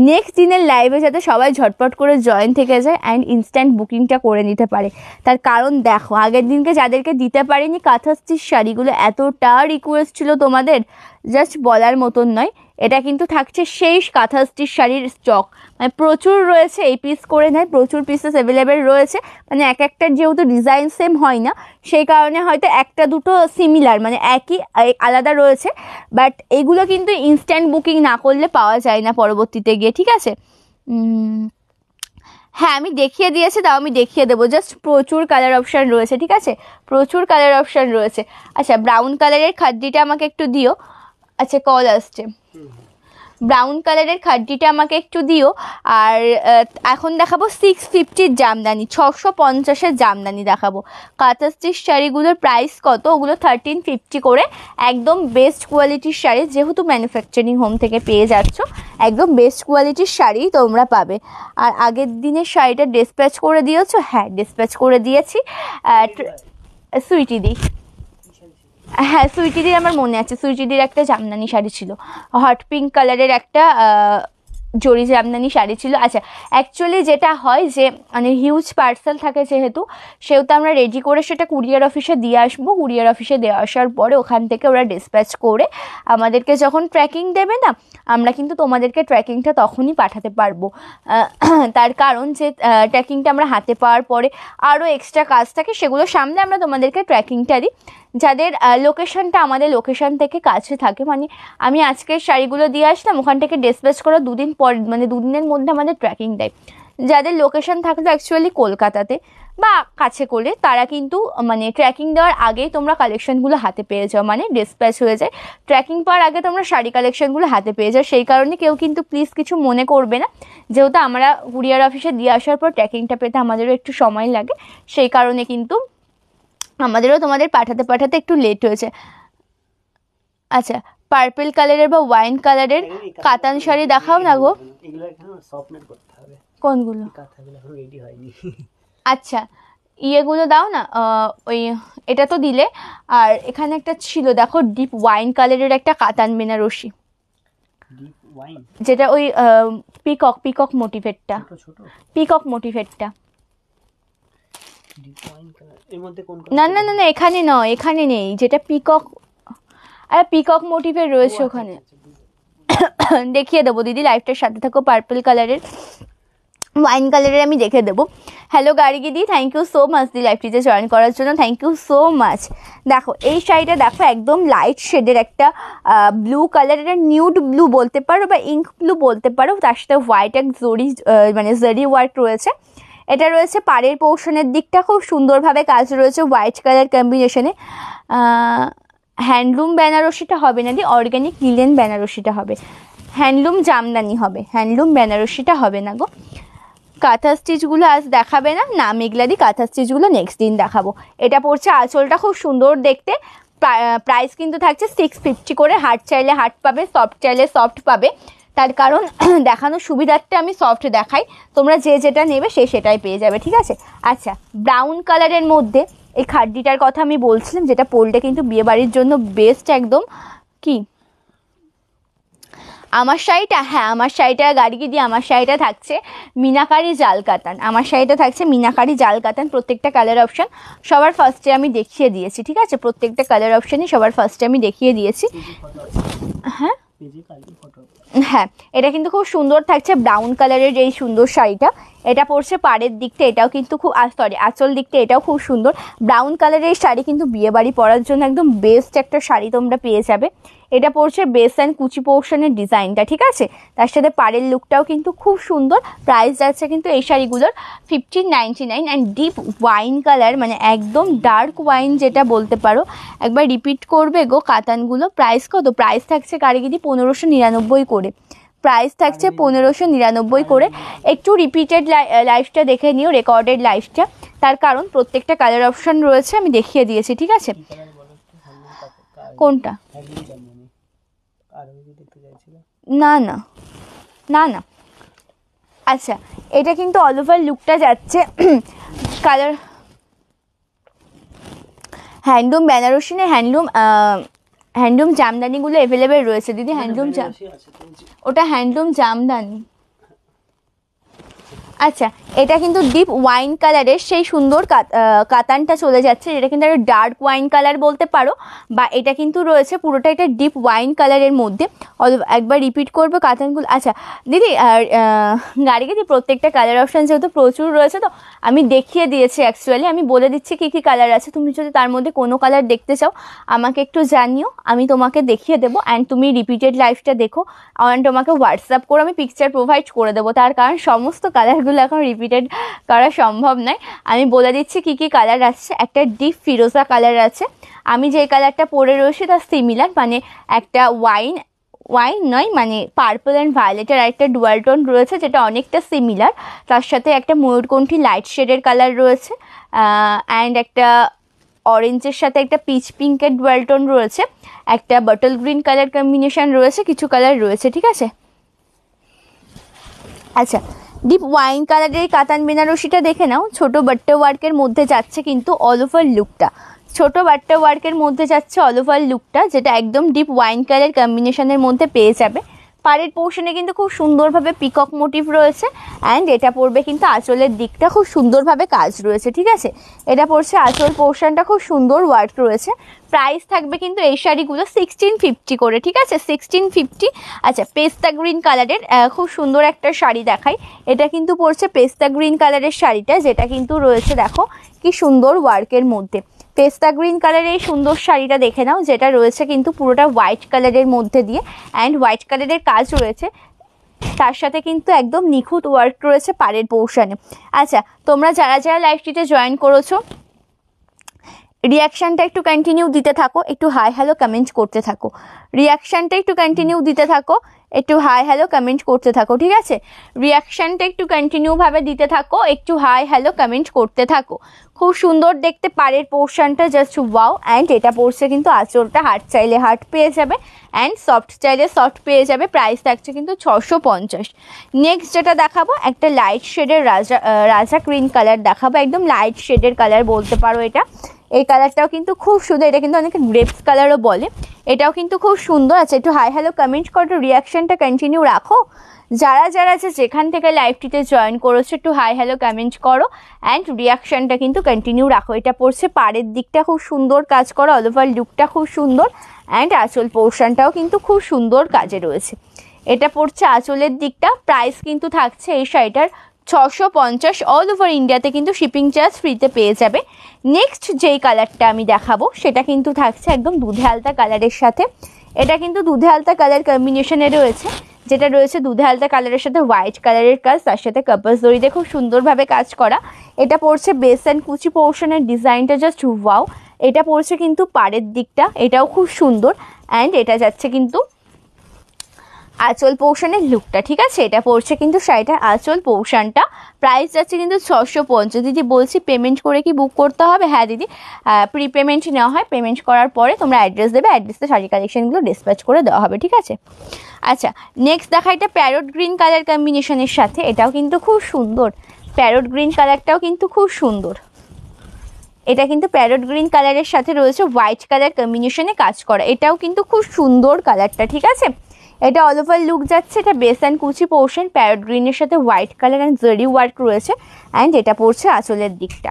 নেক্সট দিনের লাইভে যাতে সবাই ঝটপট করে জয়েন থেকে যায় অ্যান্ড ইনস্ট্যান্ট বুকিংটা করে নিতে পারে তার কারণ দেখো আগের দিনকে যাদেরকে দিতে পারিনি কাঁথাস্টির শাড়িগুলো এতটা রিকোয়েস্ট ছিল তোমাদের জাস্ট বলার মতন নয় এটা কিন্তু থাকছে সেই কাঁথাস্টির শাড়ির স্টক মানে প্রচুর রয়েছে এই পিস করে নেয় প্রচুর পিসেস অ্যাভেলেবেল রয়েছে মানে এক একটার যেহেতু ডিজাইন সেম হয় না সেই কারণে হয়তো একটা দুটো সিমিলার মানে একই আলাদা রয়েছে বাট এগুলো কিন্তু ইনস্ট্যান্ট বুকিং না করলে পাওয়া যায় না পরবর্তীতে গিয়ে ঠিক আছে হ্যাঁ আমি দেখিয়ে দিয়েছি তাও আমি দেখিয়ে দেবো জাস্ট প্রচুর কালার অপশান রয়েছে ঠিক আছে প্রচুর কালার অপশান রয়েছে আচ্ছা ব্রাউন কালারের খাদ্যিটা আমাকে একটু দিও আচ্ছা কল আসছে ব্রাউন কালারের খাড্ডিটা আমাকে একটু দিও আর এখন দেখাবো সিক্স ফিফটির জামদানি ছশো পঞ্চাশের জামদানি দেখাবো কাঁচা স্টিচ শাড়িগুলোর প্রাইস কত ওগুলো থার্টিন ফিফটি করে একদম বেস্ট কোয়ালিটির শাড়ি যেহেতু ম্যানুফ্যাকচারিং হোম থেকে পেয়ে যাচ্ছ একদম বেস্ট কোয়ালিটির শাড়ি তোমরা পাবে আর আগের দিনের শাড়িটা ডিসপ্যাচ করে দিয়েছো হ্যাঁ ডিসপ্যাচ করে দিয়েছি সুইটি দিই হ্যাঁ সুইটিডির আমার মনে আছে সুইটিডির একটা জামদানি শাড়ি ছিল হট পিঙ্ক কালারের একটা জরি জামদানি শাড়ি ছিল আচ্ছা অ্যাকচুয়ালি যেটা হয় যে মানে হিউজ পার্সেল থাকে যেহেতু সেহেতু আমরা রেডি করে সেটা কুরিয়ার অফিসে দিয়ে আসবো কুরিয়ার অফিসে দিয়ে আসার পরে ওখান থেকে ওরা ডিসপ্যাচ করে আমাদেরকে যখন ট্র্যাকিং দেবে না আমরা কিন্তু তোমাদেরকে ট্র্যাকিংটা তখনই পাঠাতে পারবো তার কারণ যে ট্র্যাকিংটা আমরা হাতে পাওয়ার পরে আরও এক্সট্রা কাজ থাকে সেগুলো সামনে আমরা তোমাদেরকে ট্র্যাকিংটা দিই যাদের লোকেশনটা আমাদের লোকেশন থেকে কাছে থাকে মানে আমি আজকের শাড়িগুলো দিয়ে আসলাম ওখান থেকে ডিসপ্যাচ করা দুদিন পর মানে দুদিনের মধ্যে আমাদের ট্র্যাকিং দেয় যাদের লোকেশন থাকলো অ্যাকচুয়ালি কলকাতাতে বা কাছে করে তারা কিন্তু মানে ট্র্যাকিং দেওয়ার আগেই তোমরা কালেকশনগুলো হাতে পেয়ে যাও মানে ডিসপ্যাচ হয়ে যায় ট্র্যাকিং পাওয়ার আগে তোমরা শাড়ি কালেকশনগুলো হাতে পেয়ে যাও সেই কারণে কেউ কিন্তু প্লিজ কিছু মনে করবে না যেহেতু আমরা কুরিয়ার অফিসে দিয়ে আসার পর ট্র্যাকিংটা পেতে আমাদেরও একটু সময় লাগে সেই কারণে কিন্তু আমাদেরও তোমাদের পাঠাতে পাঠাতে একটু লেট হয়েছে আচ্ছা পার্পেল কালারের বা ওয়াইন কালারের কাতান শাড়ি দেখাও না গো কোনগুলো আচ্ছা ইয়েগুলো দাও না ওই এটা তো দিলে আর এখানে একটা ছিল দেখো ডিপ ওয়াইন কালারের একটা কাতান বেনারসি যেটা ওই পিকক পিকক মোটিভেটটা পিকক মোটিভেটটা না না না না এখানে নয় এখানে নেই যেটা পিকক আর পিকক মোটিভের রয়েছে আচ্ছা, ওখানে আচ্ছা, দেখিয়ে দেবো দিদি লাইফটার সাথে থাকো পার্পল কালারের ওয়াইন কালারের আমি দেখে দেবো হ্যালো গাড়ি দি থ্যাংক ইউ সো মাচ দি লাইফটিতে জয়েন করার জন্য থ্যাংক ইউ সো মাচ দেখো এই শাড়িটা দেখো একদম লাইট শেডের একটা ব্লু কালারের নিউড ব্লু বলতে পারো বা ইঙ্ক ব্লু বলতে পারো তার সাথে হোয়াইট এক জরি মানে জরি ওয়ার্ক রয়েছে এটা রয়েছে পাড়ের পোর্শনের দিকটা খুব সুন্দরভাবে কাজ রয়েছে হোয়াইট কালার কম্বিনেশনে হ্যান্ডলুম বেনারসিটা হবে না দি অর্গ্যানিক লিলেন বেনারসিটা হবে হ্যান্ডলুম জামদানি হবে হ্যান্ডলুম বেনারসিটা হবে না গো কাঁথা স্টিচগুলো আজ দেখাবে না না দি কাঁথা স্টিচগুলো নেক্সট দিন দেখাবো এটা পড়ছে আঁচলটা খুব সুন্দর দেখতে প্রাইস কিন্তু থাকছে সিক্স ফিফটি করে হার্ড চাইলে হার্ড পাবে সফট চাইলে সফট পাবে তার কারণ দেখানোর সুবিধার্থে আমি সফট দেখাই তোমরা যে যেটা নেবে সে সেটাই পেয়ে যাবে ঠিক আছে আচ্ছা ব্রাউন কালারের মধ্যে এই খাড্ডিটার কথা আমি বলছিলাম যেটা পরলে কিন্তু বিয়েবাড়ির জন্য বেস্ট একদম কি আমার শাড়িটা হ্যাঁ আমার শাড়িটা গাড়ি দিয়ে আমার শাড়িটা থাকছে মিনাকারি জাল কাতান আমার শাড়িটা থাকছে মিনাকারি জাল কাতান প্রত্যেকটা কালার অপশান সবার ফার্স্টে আমি দেখিয়ে দিয়েছি ঠিক আছে প্রত্যেকটা কালার অপশানই সবার ফার্স্টে আমি দেখিয়ে দিয়েছি হ্যাঁ হ্যাঁ এটা কিন্তু খুব সুন্দর থাকছে ব্রাউন কালারের এই সুন্দর শাড়িটা এটা পড়ছে পাড়ের দিকটা এটাও কিন্তু খুব সরি আঁচল দিকটা এটাও খুব সুন্দর ব্রাউন কালারের এই শাড়ি কিন্তু বিয়েবাড়ি পরার জন্য একদম বেস্ট একটা শাড়ি তোমরা পেয়ে যাবে এটা পড়ছে বেস অ্যান্ড কুচি পোর্শনের ডিজাইনটা ঠিক আছে তার সাথে পাড়ের লুকটাও কিন্তু খুব সুন্দর প্রাইস যাচ্ছে কিন্তু এই শাড়িগুলোর fifteen ninety nine and deep wine colour মানে একদম ডার্ক ওয়াইন যেটা বলতে পারো একবার রিপিট করবে গো কাতানগুলো প্রাইস কত প্রাইস থাকছে কারিগিরি পনেরোশো নিরানব্বই করে প্রাইস থাকছে পনেরোশো নিরানব্বই করে একটু রিপিটেড লাইফটা দেখে নিও রেকর্ডেড লাইফটা তার কারণ প্রত্যেকটা কালার অপশান রয়েছে আমি দেখিয়ে দিয়েছি ঠিক আছে কোনটা না না না না আচ্ছা এটা কিন্তু অল ওভার লুকটা যাচ্ছে colour handloom Banarasi handloom handloom জামদানিগুলো অ্যাভেলেবেল রয়েছে দিদি হ্যাঁ, হ্যান্ডলুম হ্যাঁ, হ্যাঁ, ওটা হ্যান্ডলুম জামদানি আচ্ছা এটা কিন্তু ডিপ ওয়াইন কালারের সেই সুন্দর কাতানটা চলে যাচ্ছে যেটা কিন্তু একটা ডার্ক ওয়াইন কালার বলতে পারো বা এটা কিন্তু রয়েছে পুরোটা একটা ডিপ ওয়াইন কালারের মধ্যে একবার রিপিট করবে কাতানগুলো আচ্ছা দিদি গাড়ি দিদি প্রত্যেকটা কালার অপশান যেহেতু প্রচুর রয়েছে তো আমি দেখিয়ে দিয়েছি অ্যাকচুয়ালি আমি বলে দিচ্ছি কী কী কালার আছে তুমি যদি তার মধ্যে কোনো কালার দেখতে চাও আমাকে একটু জানিও আমি তোমাকে দেখিয়ে দেবো অ্যান্ড তুমি রিপিটেড লাইফটা দেখো অ্যান্ড তোমাকে হোয়াটসঅ্যাপ করে আমি পিকচার প্রোভাইড করে দেবো তার কারণ সমস্ত কালার কালারগুলো এখন রিপিটেড করা সম্ভব নয় আমি বলে দিচ্ছি কি কি কালার আছে একটা ডিপ ফিরোজা কালার আছে আমি যে কালারটা পরে রয়েছি তার সিমিলার মানে একটা ওয়াইন ওয়াইন নয় মানে পার্পল অ্যান্ড ভায়োলেটের একটা ডুয়াল টোন রয়েছে যেটা অনেকটা সিমিলার তার সাথে একটা ময়ূরকণ্ঠী লাইট শেডের কালার রয়েছে অ্যান্ড একটা অরেঞ্জের সাথে একটা পিচ পিঙ্কের ডুয়াল টোন রয়েছে একটা বটল গ্রিন কালার কম্বিনেশান রয়েছে কিছু কালার রয়েছে ঠিক আছে আচ্ছা ডিপ ওয়াইন কালারের কাতান বেনারসিটা দেখে নাও ছোট বাট্টা ওয়ার্কের মধ্যে যাচ্ছে কিন্তু অল ওভার লুকটা ছোট বাট্টা ওয়ার্কের মধ্যে যাচ্ছে অল ওভার লুকটা যেটা একদম ডিপ ওয়াইন কালার কম্বিনেশনের মধ্যে পেয়ে যাবে পাড়ের পোর্শনে কিন্তু খুব সুন্দরভাবে পিকক মোটিভ রয়েছে অ্যান্ড এটা পড়বে কিন্তু আঁচলের দিকটা খুব সুন্দরভাবে কাজ রয়েছে ঠিক আছে এটা পড়ছে আঁচল পোর্শনটা খুব সুন্দর ওয়ার্ক রয়েছে প্রাইস থাকবে কিন্তু এই শাড়িগুলো সিক্সটিন ফিফটি করে ঠিক আছে সিক্সটিন ফিফটি আচ্ছা পেস্তা গ্রিন কালারের খুব সুন্দর একটা শাড়ি দেখাই এটা কিন্তু পড়ছে পেস্তা গ্রিন কালারের শাড়িটা যেটা কিন্তু রয়েছে দেখো কি সুন্দর ওয়ার্কের মধ্যে পেস্তা গ্রিন কালারের সুন্দর শাড়িটা দেখে নাও যেটা রয়েছে কিন্তু পুরোটা হোয়াইট কালারের মধ্যে দিয়ে অ্যান্ড হোয়াইট কালারের কাজ রয়েছে তার সাথে কিন্তু একদম নিখুঁত ওয়ার্ক রয়েছে পাড়ের পোর্শানে আচ্ছা তোমরা যারা যারা লাইফটিতে জয়েন করেছো রিয়াকশানটা একটু কন্টিনিউ দিতে থাকো একটু হাই হ্যালো কমেন্ট করতে থাকো রিয়াকশানটা একটু কন্টিনিউ দিতে থাকো একটু হাই হ্যালো কমেন্ট করতে থাকো ঠিক আছে রিয়াকশানটা একটু কন্টিনিউভাবে দিতে থাকো একটু হাই হ্যালো কমেন্ট করতে থাকো খুব সুন্দর দেখতে পাড়ের পোর্শনটা জাস্ট ওয়াও অ্যান্ড এটা পড়ছে কিন্তু আচলটা হার্ট চাইলে হার্ট পেয়ে যাবে অ্যান্ড সফট চাইলে সফট পেয়ে যাবে প্রাইস থাকছে কিন্তু ছশো পঞ্চাশ নেক্সট যেটা দেখাবো একটা লাইট শেডের রাজা রাজা গ্রিন কালার দেখাবো একদম লাইট শেডের কালার বলতে পারো এটা এই কালারটাও কিন্তু খুব সুন্দর এটা কিন্তু অনেকে গ্রেপস কালারও বলে এটাও কিন্তু খুব সুন্দর আছে একটু হাই হ্যালো কমেন্ট করো রিয়াকশানটা কন্টিনিউ রাখো যারা যারা আছে যেখান থেকে লাইভটিতে জয়েন করেছে একটু হাই হ্যালো কমেন্ট করো অ্যান্ড রিয়াকশানটা কিন্তু কন্টিনিউ রাখো এটা পড়ছে পাড়ের দিকটা খুব সুন্দর কাজ করো অল ওভার লুকটা খুব সুন্দর অ্যান্ড আঁচল পোর্শনটাও কিন্তু খুব সুন্দর কাজে রয়েছে এটা পড়ছে আঁচলের দিকটা প্রাইস কিন্তু থাকছে এই শাড়িটার ছশো পঞ্চাশ অল ওভার ইন্ডিয়াতে কিন্তু শিপিং চার্জ ফ্রিতে পেয়ে যাবে নেক্সট যেই কালারটা আমি দেখাবো সেটা কিন্তু থাকছে একদম দুধে আলতা কালারের সাথে এটা কিন্তু দুধে আলতা কালার কম্বিনেশনে রয়েছে যেটা রয়েছে দুধে আলতা কালারের সাথে হোয়াইট কালারের কাজ তার সাথে কাপড় দড়িতে খুব সুন্দরভাবে কাজ করা এটা পড়ছে বেস অ্যান্ড কুচি পোর্শনের ডিজাইনটা জাস্ট ওয়াও এটা পড়ছে কিন্তু পাড়ের দিকটা এটাও খুব সুন্দর অ্যান্ড এটা যাচ্ছে কিন্তু আঁচল পোর্শনের লুকটা ঠিক আছে এটা পড়ছে কিন্তু শাড়িটার আঁচল পোর্শনটা প্রাইস যাচ্ছে কিন্তু ছশো পঞ্চাশ দিদি বলছি পেমেন্ট করে কি বুক করতে হবে হ্যাঁ দিদি প্রি পেমেন্ট নেওয়া হয় পেমেন্ট করার পরে তোমরা অ্যাড্রেস দেবে অ্যাড্রেসে শাড়ি কালেকশানগুলো ডিসপ্যাচ করে দেওয়া হবে ঠিক আছে আচ্ছা নেক্সট দেখা এটা প্যারোট গ্রিন কালার কম্বিনেশনের সাথে এটাও কিন্তু খুব সুন্দর প্যারট গ্রিন কালারটাও কিন্তু খুব সুন্দর এটা কিন্তু প্যারোট গ্রিন কালারের সাথে রয়েছে হোয়াইট কালার কম্বিনেশনে কাজ করা এটাও কিন্তু খুব সুন্দর কালারটা ঠিক আছে এটা অল ওভার লুক যাচ্ছে এটা বেস অ্যান্ড কুচি পোর্শন প্যারট গ্রিনের সাথে হোয়াইট কালার অ্যান্ড জরি ওয়ার্ক রয়েছে অ্যান্ড এটা পড়ছে আঁচলের দিকটা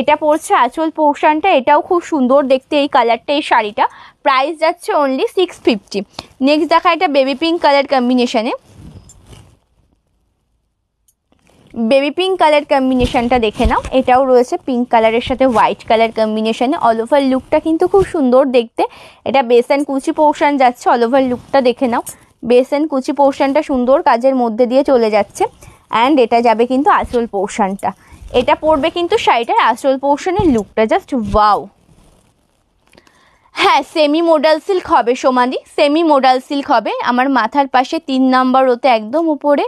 এটা পড়ছে আঁচল পোর্শনটা এটাও খুব সুন্দর দেখতে এই কালারটা এই শাড়িটা প্রাইস যাচ্ছে অনলি সিক্স ফিফটি নেক্সট দেখা এটা বেবি পিঙ্ক কালার কম্বিনেশানে বেবি পিঙ্ক কালার কম্বিনেশনটা দেখে নাও এটাও রয়েছে পিঙ্ক কালারের সাথে হোয়াইট কালার কম্বিনেশানে অল ওভার লুকটা কিন্তু খুব সুন্দর দেখতে এটা বেস অ্যান্ড কুচি পোর্শন যাচ্ছে অল ওভার লুকটা দেখে নাও বেসেন কুচি পোর্শনটা সুন্দর কাজের মধ্যে দিয়ে চলে যাচ্ছে অ্যান্ড এটা যাবে কিন্তু আসল পোর্শনটা এটা পড়বে কিন্তু শাড়িটার আসল পোর্শনের লুকটা জাস্ট ওয়াও হ্যাঁ সেমি মোডাল সিল্ক হবে সোমাদি সেমি মোডাল সিল্ক হবে আমার মাথার পাশে তিন নাম্বার ওতে একদম উপরে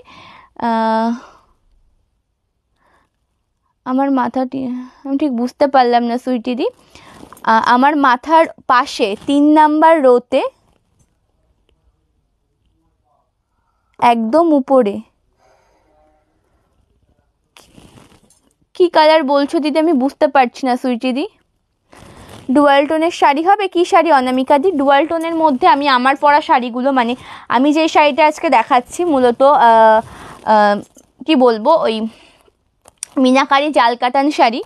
আমার মাথাটি আমি ঠিক বুঝতে পারলাম না সুইটিদি আমার মাথার পাশে তিন নাম্বার রোতে একদম উপরে কি কালার বলছো দিদি আমি বুঝতে পারছি না সুইটি দি ডুয়াল টোনের শাড়ি হবে কি শাড়ি অনামিকা দি ডুয়াল টোনের মধ্যে আমি আমার পরা শাড়িগুলো মানে আমি যে শাড়িটা আজকে দেখাচ্ছি মূলত কি বলবো ওই মিনাকারি জাল কাটান শাড়ি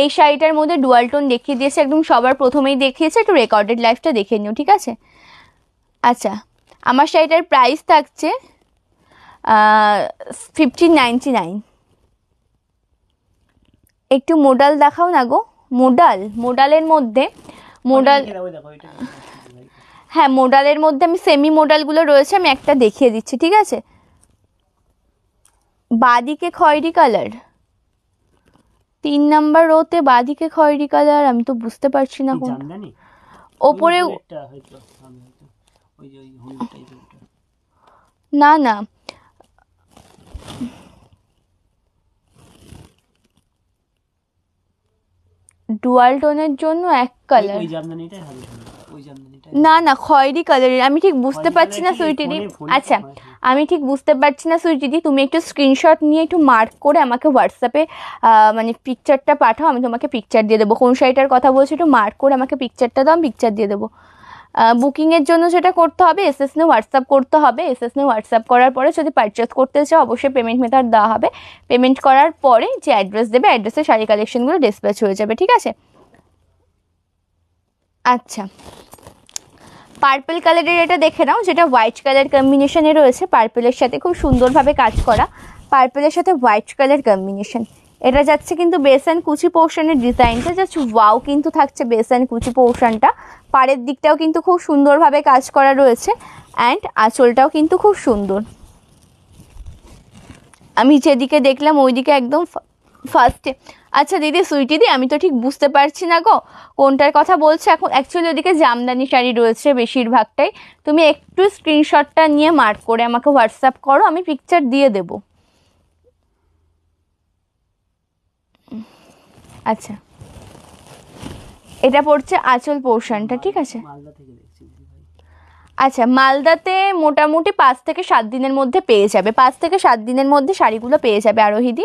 এই শাড়িটার মধ্যে ডুয়াল টোন দেখিয়ে দিয়েছে একদম সবার প্রথমেই দেখিয়েছে একটু রেকর্ডেড লাইফটা দেখে নিও ঠিক আছে আচ্ছা আমার শাড়িটার প্রাইস থাকছে ফিফটিন নাইনটি নাইন একটু মোডাল দেখাও না গো মোডাল মোডালের মধ্যে মোডাল হ্যাঁ মোডালের মধ্যে আমি সেমি মোডালগুলো রয়েছে আমি একটা দেখিয়ে দিচ্ছি ঠিক আছে বাদিকে খয়েরি কালার তিন নাম্বার রোতে বাদিকে খয়েরি কালার আমি তো বুঝতে পারছি না কোন ওপরে না না ডুয়াল টোনের জন্য এক কালার ওই জামদানিটাই হবে না না খয়েরি কালারের আচ্ছা, আমি ঠিক বুঝতে পারছি না সুইটিদি আচ্ছা আমি ঠিক বুঝতে পারছি না সুইটিদি তুমি একটু স্ক্রিনশট নিয়ে একটু মার্ক করে আমাকে হোয়াটসঅ্যাপে মানে পিকচারটা পাঠাও আমি তোমাকে পিকচার দিয়ে দেবো কোন শাড়িটার কথা বলছো একটু মার্ক করে আমাকে পিকচারটা দাও পিকচার দিয়ে দেবো বুকিংয়ের জন্য যেটা করতে হবে এসএসনে হোয়াটসঅ্যাপ করতে হবে এসএসনে হোয়াটসঅ্যাপ করার পরে যদি পারচেস করতে চাও অবশ্যই পেমেন্ট মেথড দেওয়া হবে পেমেন্ট করার পরে যে অ্যাড্রেস দেবে অ্যাড্রেসে শাড়ি কালেকশনগুলো ডিসপ্যাচ হয়ে যাবে ঠিক আছে আচ্ছা পার্পেল কালারের এটা দেখে নাও যেটা হোয়াইট কালার কম্বিনেশনে রয়েছে পার্পেলের সাথে খুব সুন্দরভাবে কাজ করা পার্পেলের সাথে হোয়াইট কালার কম্বিনেশন এটা যাচ্ছে কিন্তু বেস অ্যান্ড কুচি পোর্শনের ডিজাইনটা জাস্ট ওয়াও কিন্তু থাকছে বেস অ্যান্ড কুচি পোর্শনটা পাড়ের দিকটাও কিন্তু খুব সুন্দরভাবে কাজ করা রয়েছে অ্যান্ড আঁচলটাও কিন্তু খুব সুন্দর আমি যেদিকে দেখলাম ওইদিকে একদম ফার্স্টে আচ্ছা দিদি সুইটি দি আমি তো ঠিক বুঝতে পারছি না গো কোনটার কথা বলছে এখন অ্যাকচুয়ালি ওদিকে জামদানি শাড়ি রয়েছে বেশিরভাগটাই তুমি একটু স্ক্রিনশটটা নিয়ে মার্ক করে আমাকে হোয়াটসঅ্যাপ করো আমি পিকচার দিয়ে দেবো আচ্ছা এটা পড়ছে আঁচল পোর্শনটা ঠিক আছে আচ্ছা মালদাতে মোটামুটি পাঁচ থেকে সাত দিনের মধ্যে পেয়ে যাবে পাঁচ থেকে সাত দিনের মধ্যে শাড়িগুলো পেয়ে যাবে আরোহিদি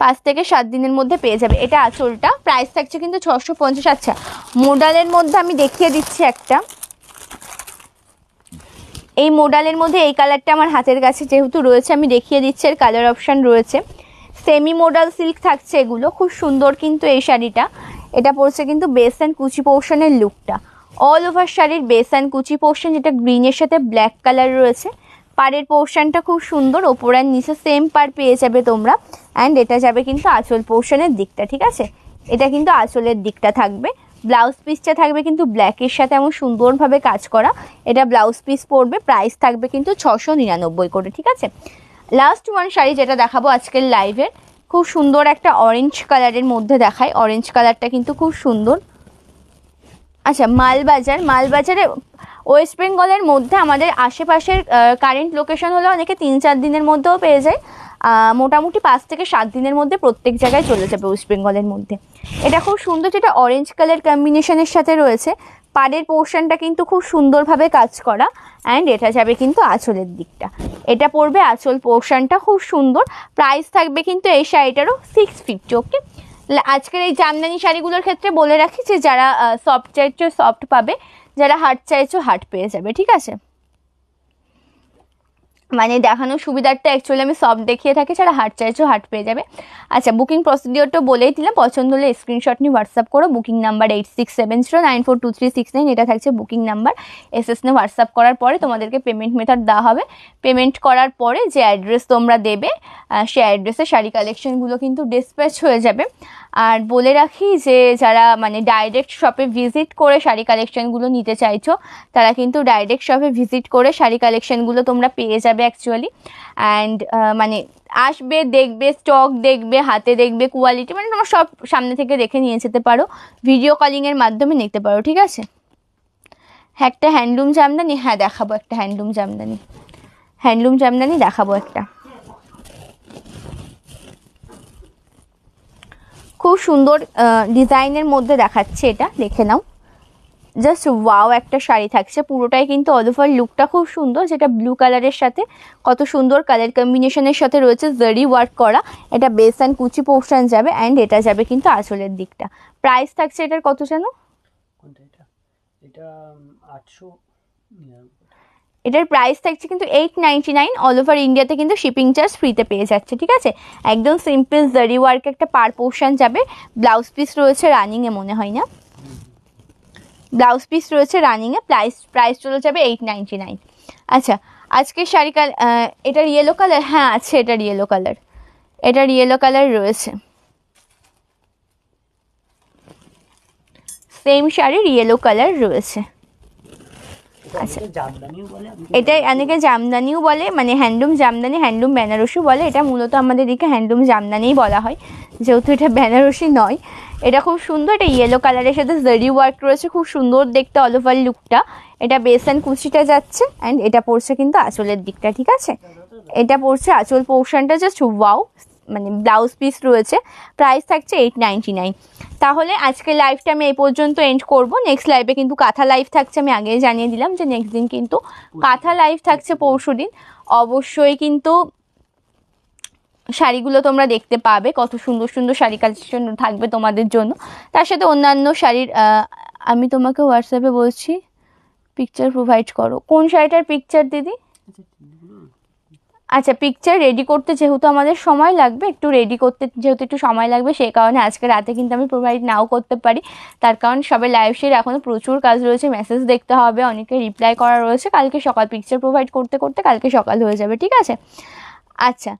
পাঁচ থেকে সাত দিনের মধ্যে পেয়ে যাবে এটা আঁচলটা প্রাইস থাকছে কিন্তু ছশো পঞ্চাশ আচ্ছা মোডালের মধ্যে আমি দেখিয়ে দিচ্ছি একটা এই মোডালের মধ্যে এই কালারটা আমার হাতের কাছে যেহেতু রয়েছে আমি দেখিয়ে দিচ্ছি এর কালার অপশান রয়েছে সেমি মোডাল সিল্ক থাকছে এগুলো খুব সুন্দর কিন্তু এই শাড়িটা এটা পড়ছে কিন্তু বেস অ্যান্ড কুচি পোর্শনের লুকটা অল ওভার শাড়ির বেস অ্যান্ড কুচি পোর্শন যেটা গ্রিনের সাথে ব্ল্যাক কালার রয়েছে পাড়ের পোর্শনটা খুব সুন্দর ওপর আর নিচে সেম পার পেয়ে যাবে তোমরা অ্যান্ড এটা যাবে কিন্তু আঁচল পোর্শনের দিকটা ঠিক আছে এটা কিন্তু আঁচলের দিকটা থাকবে ব্লাউজ পিসটা থাকবে কিন্তু ব্ল্যাকের সাথে এমন সুন্দরভাবে কাজ করা এটা ব্লাউজ পিস পড়বে প্রাইস থাকবে কিন্তু ছশো নিরানব্বই করে ঠিক আছে লাস্ট ওয়ান শাড়ি যেটা দেখাবো আজকের লাইভের খুব সুন্দর একটা অরেঞ্জ কালারের মধ্যে দেখায় অরেঞ্জ কালারটা কিন্তু খুব সুন্দর আচ্ছা মালবাজার মালবাজারে ওয়েস্ট বেঙ্গলের মধ্যে আমাদের আশেপাশের কারেন্ট লোকেশন হলে অনেকে তিন চার দিনের মধ্যেও পেয়ে যায় মোটামুটি পাঁচ থেকে সাত দিনের মধ্যে প্রত্যেক জায়গায় চলে যাবে ওয়েস্ট বেঙ্গলের মধ্যে এটা খুব সুন্দর যেটা অরেঞ্জ কালার কম্বিনেশনের সাথে রয়েছে পাড়ের পোর্শনটা কিন্তু খুব সুন্দরভাবে কাজ করা অ্যান্ড এটা যাবে কিন্তু আঁচলের দিকটা এটা পড়বে আঁচল পোর্শনটা খুব সুন্দর প্রাইস থাকবে কিন্তু এই শাড়িটারও সিক্স ফিফটি ওকে আজকের এই জামদানি শাড়িগুলোর ক্ষেত্রে বলে রাখি যে যারা সফট চাইছো সফট পাবে যারা হার্ড চাইছো হার্ড পেয়ে যাবে ঠিক আছে মানে দেখানোর সুবিধারটা অ্যাকচুয়ালি আমি সব দেখিয়ে থাকি ছাড়া হাট চাইছো হাট পেয়ে যাবে আচ্ছা বুকিং প্রসিডিওরটা বলেই দিলাম পছন্দ হলে স্ক্রিনশট নিয়ে হোয়াটসঅ্যাপ করো booking number eight six seven zero nine four two three six nine এটা থাকছে বুকিং নাম্বার এস এস নিয়ে হোয়াটসঅ্যাপ করার পরে তোমাদেরকে পেমেন্ট মেথড দেওয়া হবে পেমেন্ট করার পরে যে অ্যাড্রেস তোমরা দেবে সেই অ্যাড্রেসে শাড়ি কালেকশনগুলো কিন্তু ডিসপ্যাচ হয়ে যাবে আর বলে রাখি যে যারা মানে ডাইরেক্ট শপে ভিজিট করে শাড়ি কালেকশানগুলো নিতে চাইছো তারা কিন্তু ডাইরেক্ট শপে ভিজিট করে শাড়ি কালেকশানগুলো তোমরা পেয়ে যাবে অ্যাকচুয়ালি অ্যান্ড মানে আসবে দেখবে স্টক দেখবে হাতে দেখবে কোয়ালিটি মানে তোমরা সব সামনে থেকে দেখে নিয়ে যেতে পারো ভিডিও কলিংয়ের মাধ্যমে নিতে পারো ঠিক আছে হ্যাঁ একটা হ্যান্ডলুম জামদানি হ্যাঁ দেখাবো একটা হ্যান্ডলুম জামদানি হ্যান্ডলুম জামদানি দেখাবো একটা খুব সুন্দর ডিজাইনের মধ্যে দেখাচ্ছে এটা দেখে নাও জাস্ট ওয়াও একটা শাড়ি থাকছে পুরোটাই কিন্তু অল ওভার লুকটা খুব সুন্দর যেটা ব্লু কালারের সাথে কত সুন্দর কালার কম্বিনেশনের সাথে রয়েছে জারি ওয়ার্ক করা এটা বেস অ্যান্ড কুচি পোর্শন যাবে অ্যান্ড এটা যাবে কিন্তু আঁচলের দিকটা প্রাইস থাকছে এটার কত যেন এটার প্রাইস থাকছে কিন্তু eight ninety nine all over ইন্ডিয়াতে কিন্তু শিপিং চার্জ ফ্রিতে পেয়ে যাচ্ছে ঠিক আছে একদম সিম্পল জারি ওয়ার্ক একটা পার পোর্শন যাবে ব্লাউজ পিস রয়েছে রানিংয়ে মনে হয় না ব্লাউজ পিস রয়েছে রানিংয়ে প্রাইস প্রাইস চলে যাবে এইট নাইনটি নাইন আচ্ছা আজকে শাড়ি কালার এটার ইয়েলো কালার হ্যাঁ আছে এটার ইয়েলো কালার এটার ইয়েলো কালার রয়েছে সেম শাড়ির ইয়েলো কালার রয়েছে আচ্ছা। এটাই অনেকে জামদানিও বলে মানে হ্যান্ডলুম জামদানি হ্যান্ডলুম বেনারসিও বলে এটা মূলত আমাদের এদিকে হ্যান্ডলুম জামদানিই বলা হয় যেহেতু এটা বেনারসি নয় এটা খুব সুন্দর এটা ইয়েলো কালারের সাথে জেরি ওয়ার্ক রয়েছে খুব সুন্দর দেখতে অল ওভার লুকটা এটা বেসন কুচিটা যাচ্ছে অ্যান্ড এটা পড়ছে কিন্তু আঁচলের দিকটা ঠিক আছে এটা পড়ছে আঁচল পোর্শনটা জাস্ট ওয়াও মানে ব্লাউজ পিস রয়েছে প্রাইস থাকছে এইট নাইন তাহলে আজকে লাইভটা আমি এই পর্যন্ত এন্ড করব নেক্সট লাইভে কিন্তু কাঁথা লাইভ থাকছে আমি আগেই জানিয়ে দিলাম যে নেক্সট দিন কিন্তু কাঁথা লাইভ থাকছে পরশু দিন অবশ্যই কিন্তু শাড়িগুলো তোমরা দেখতে পাবে কত সুন্দর সুন্দর শাড়ি কালেকশন থাকবে তোমাদের জন্য তার সাথে অন্যান্য শাড়ির আমি তোমাকে হোয়াটসঅ্যাপে বলছি পিকচার প্রোভাইড করো কোন শাড়িটার পিকচার দিদি আচ্ছা পিকচার রেডি করতে যেহেতু আমাদের সময় লাগবে একটু রেডি করতে যেহেতু একটু সময় লাগবে সেই কারণে আজকে রাতে কিন্তু আমি প্রোভাইড নাও করতে পারি তার কারণ সবাই লাইভ শেয়ার এখনও প্রচুর কাজ রয়েছে মেসেজ দেখতে হবে অনেকে রিপ্লাই করা রয়েছে কালকে সকাল পিকচার প্রোভাইড করতে করতে কালকে সকাল হয়ে যাবে ঠিক আছে আচ্ছা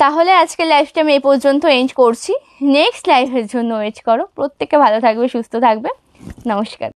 তাহলে আজকে লাইফটা আমি এ পর্যন্ত এন্ড করছি নেক্সট লাইফের জন্য ওয়েট করো প্রত্যেকে ভালো থাকবে সুস্থ থাকবে নমস্কার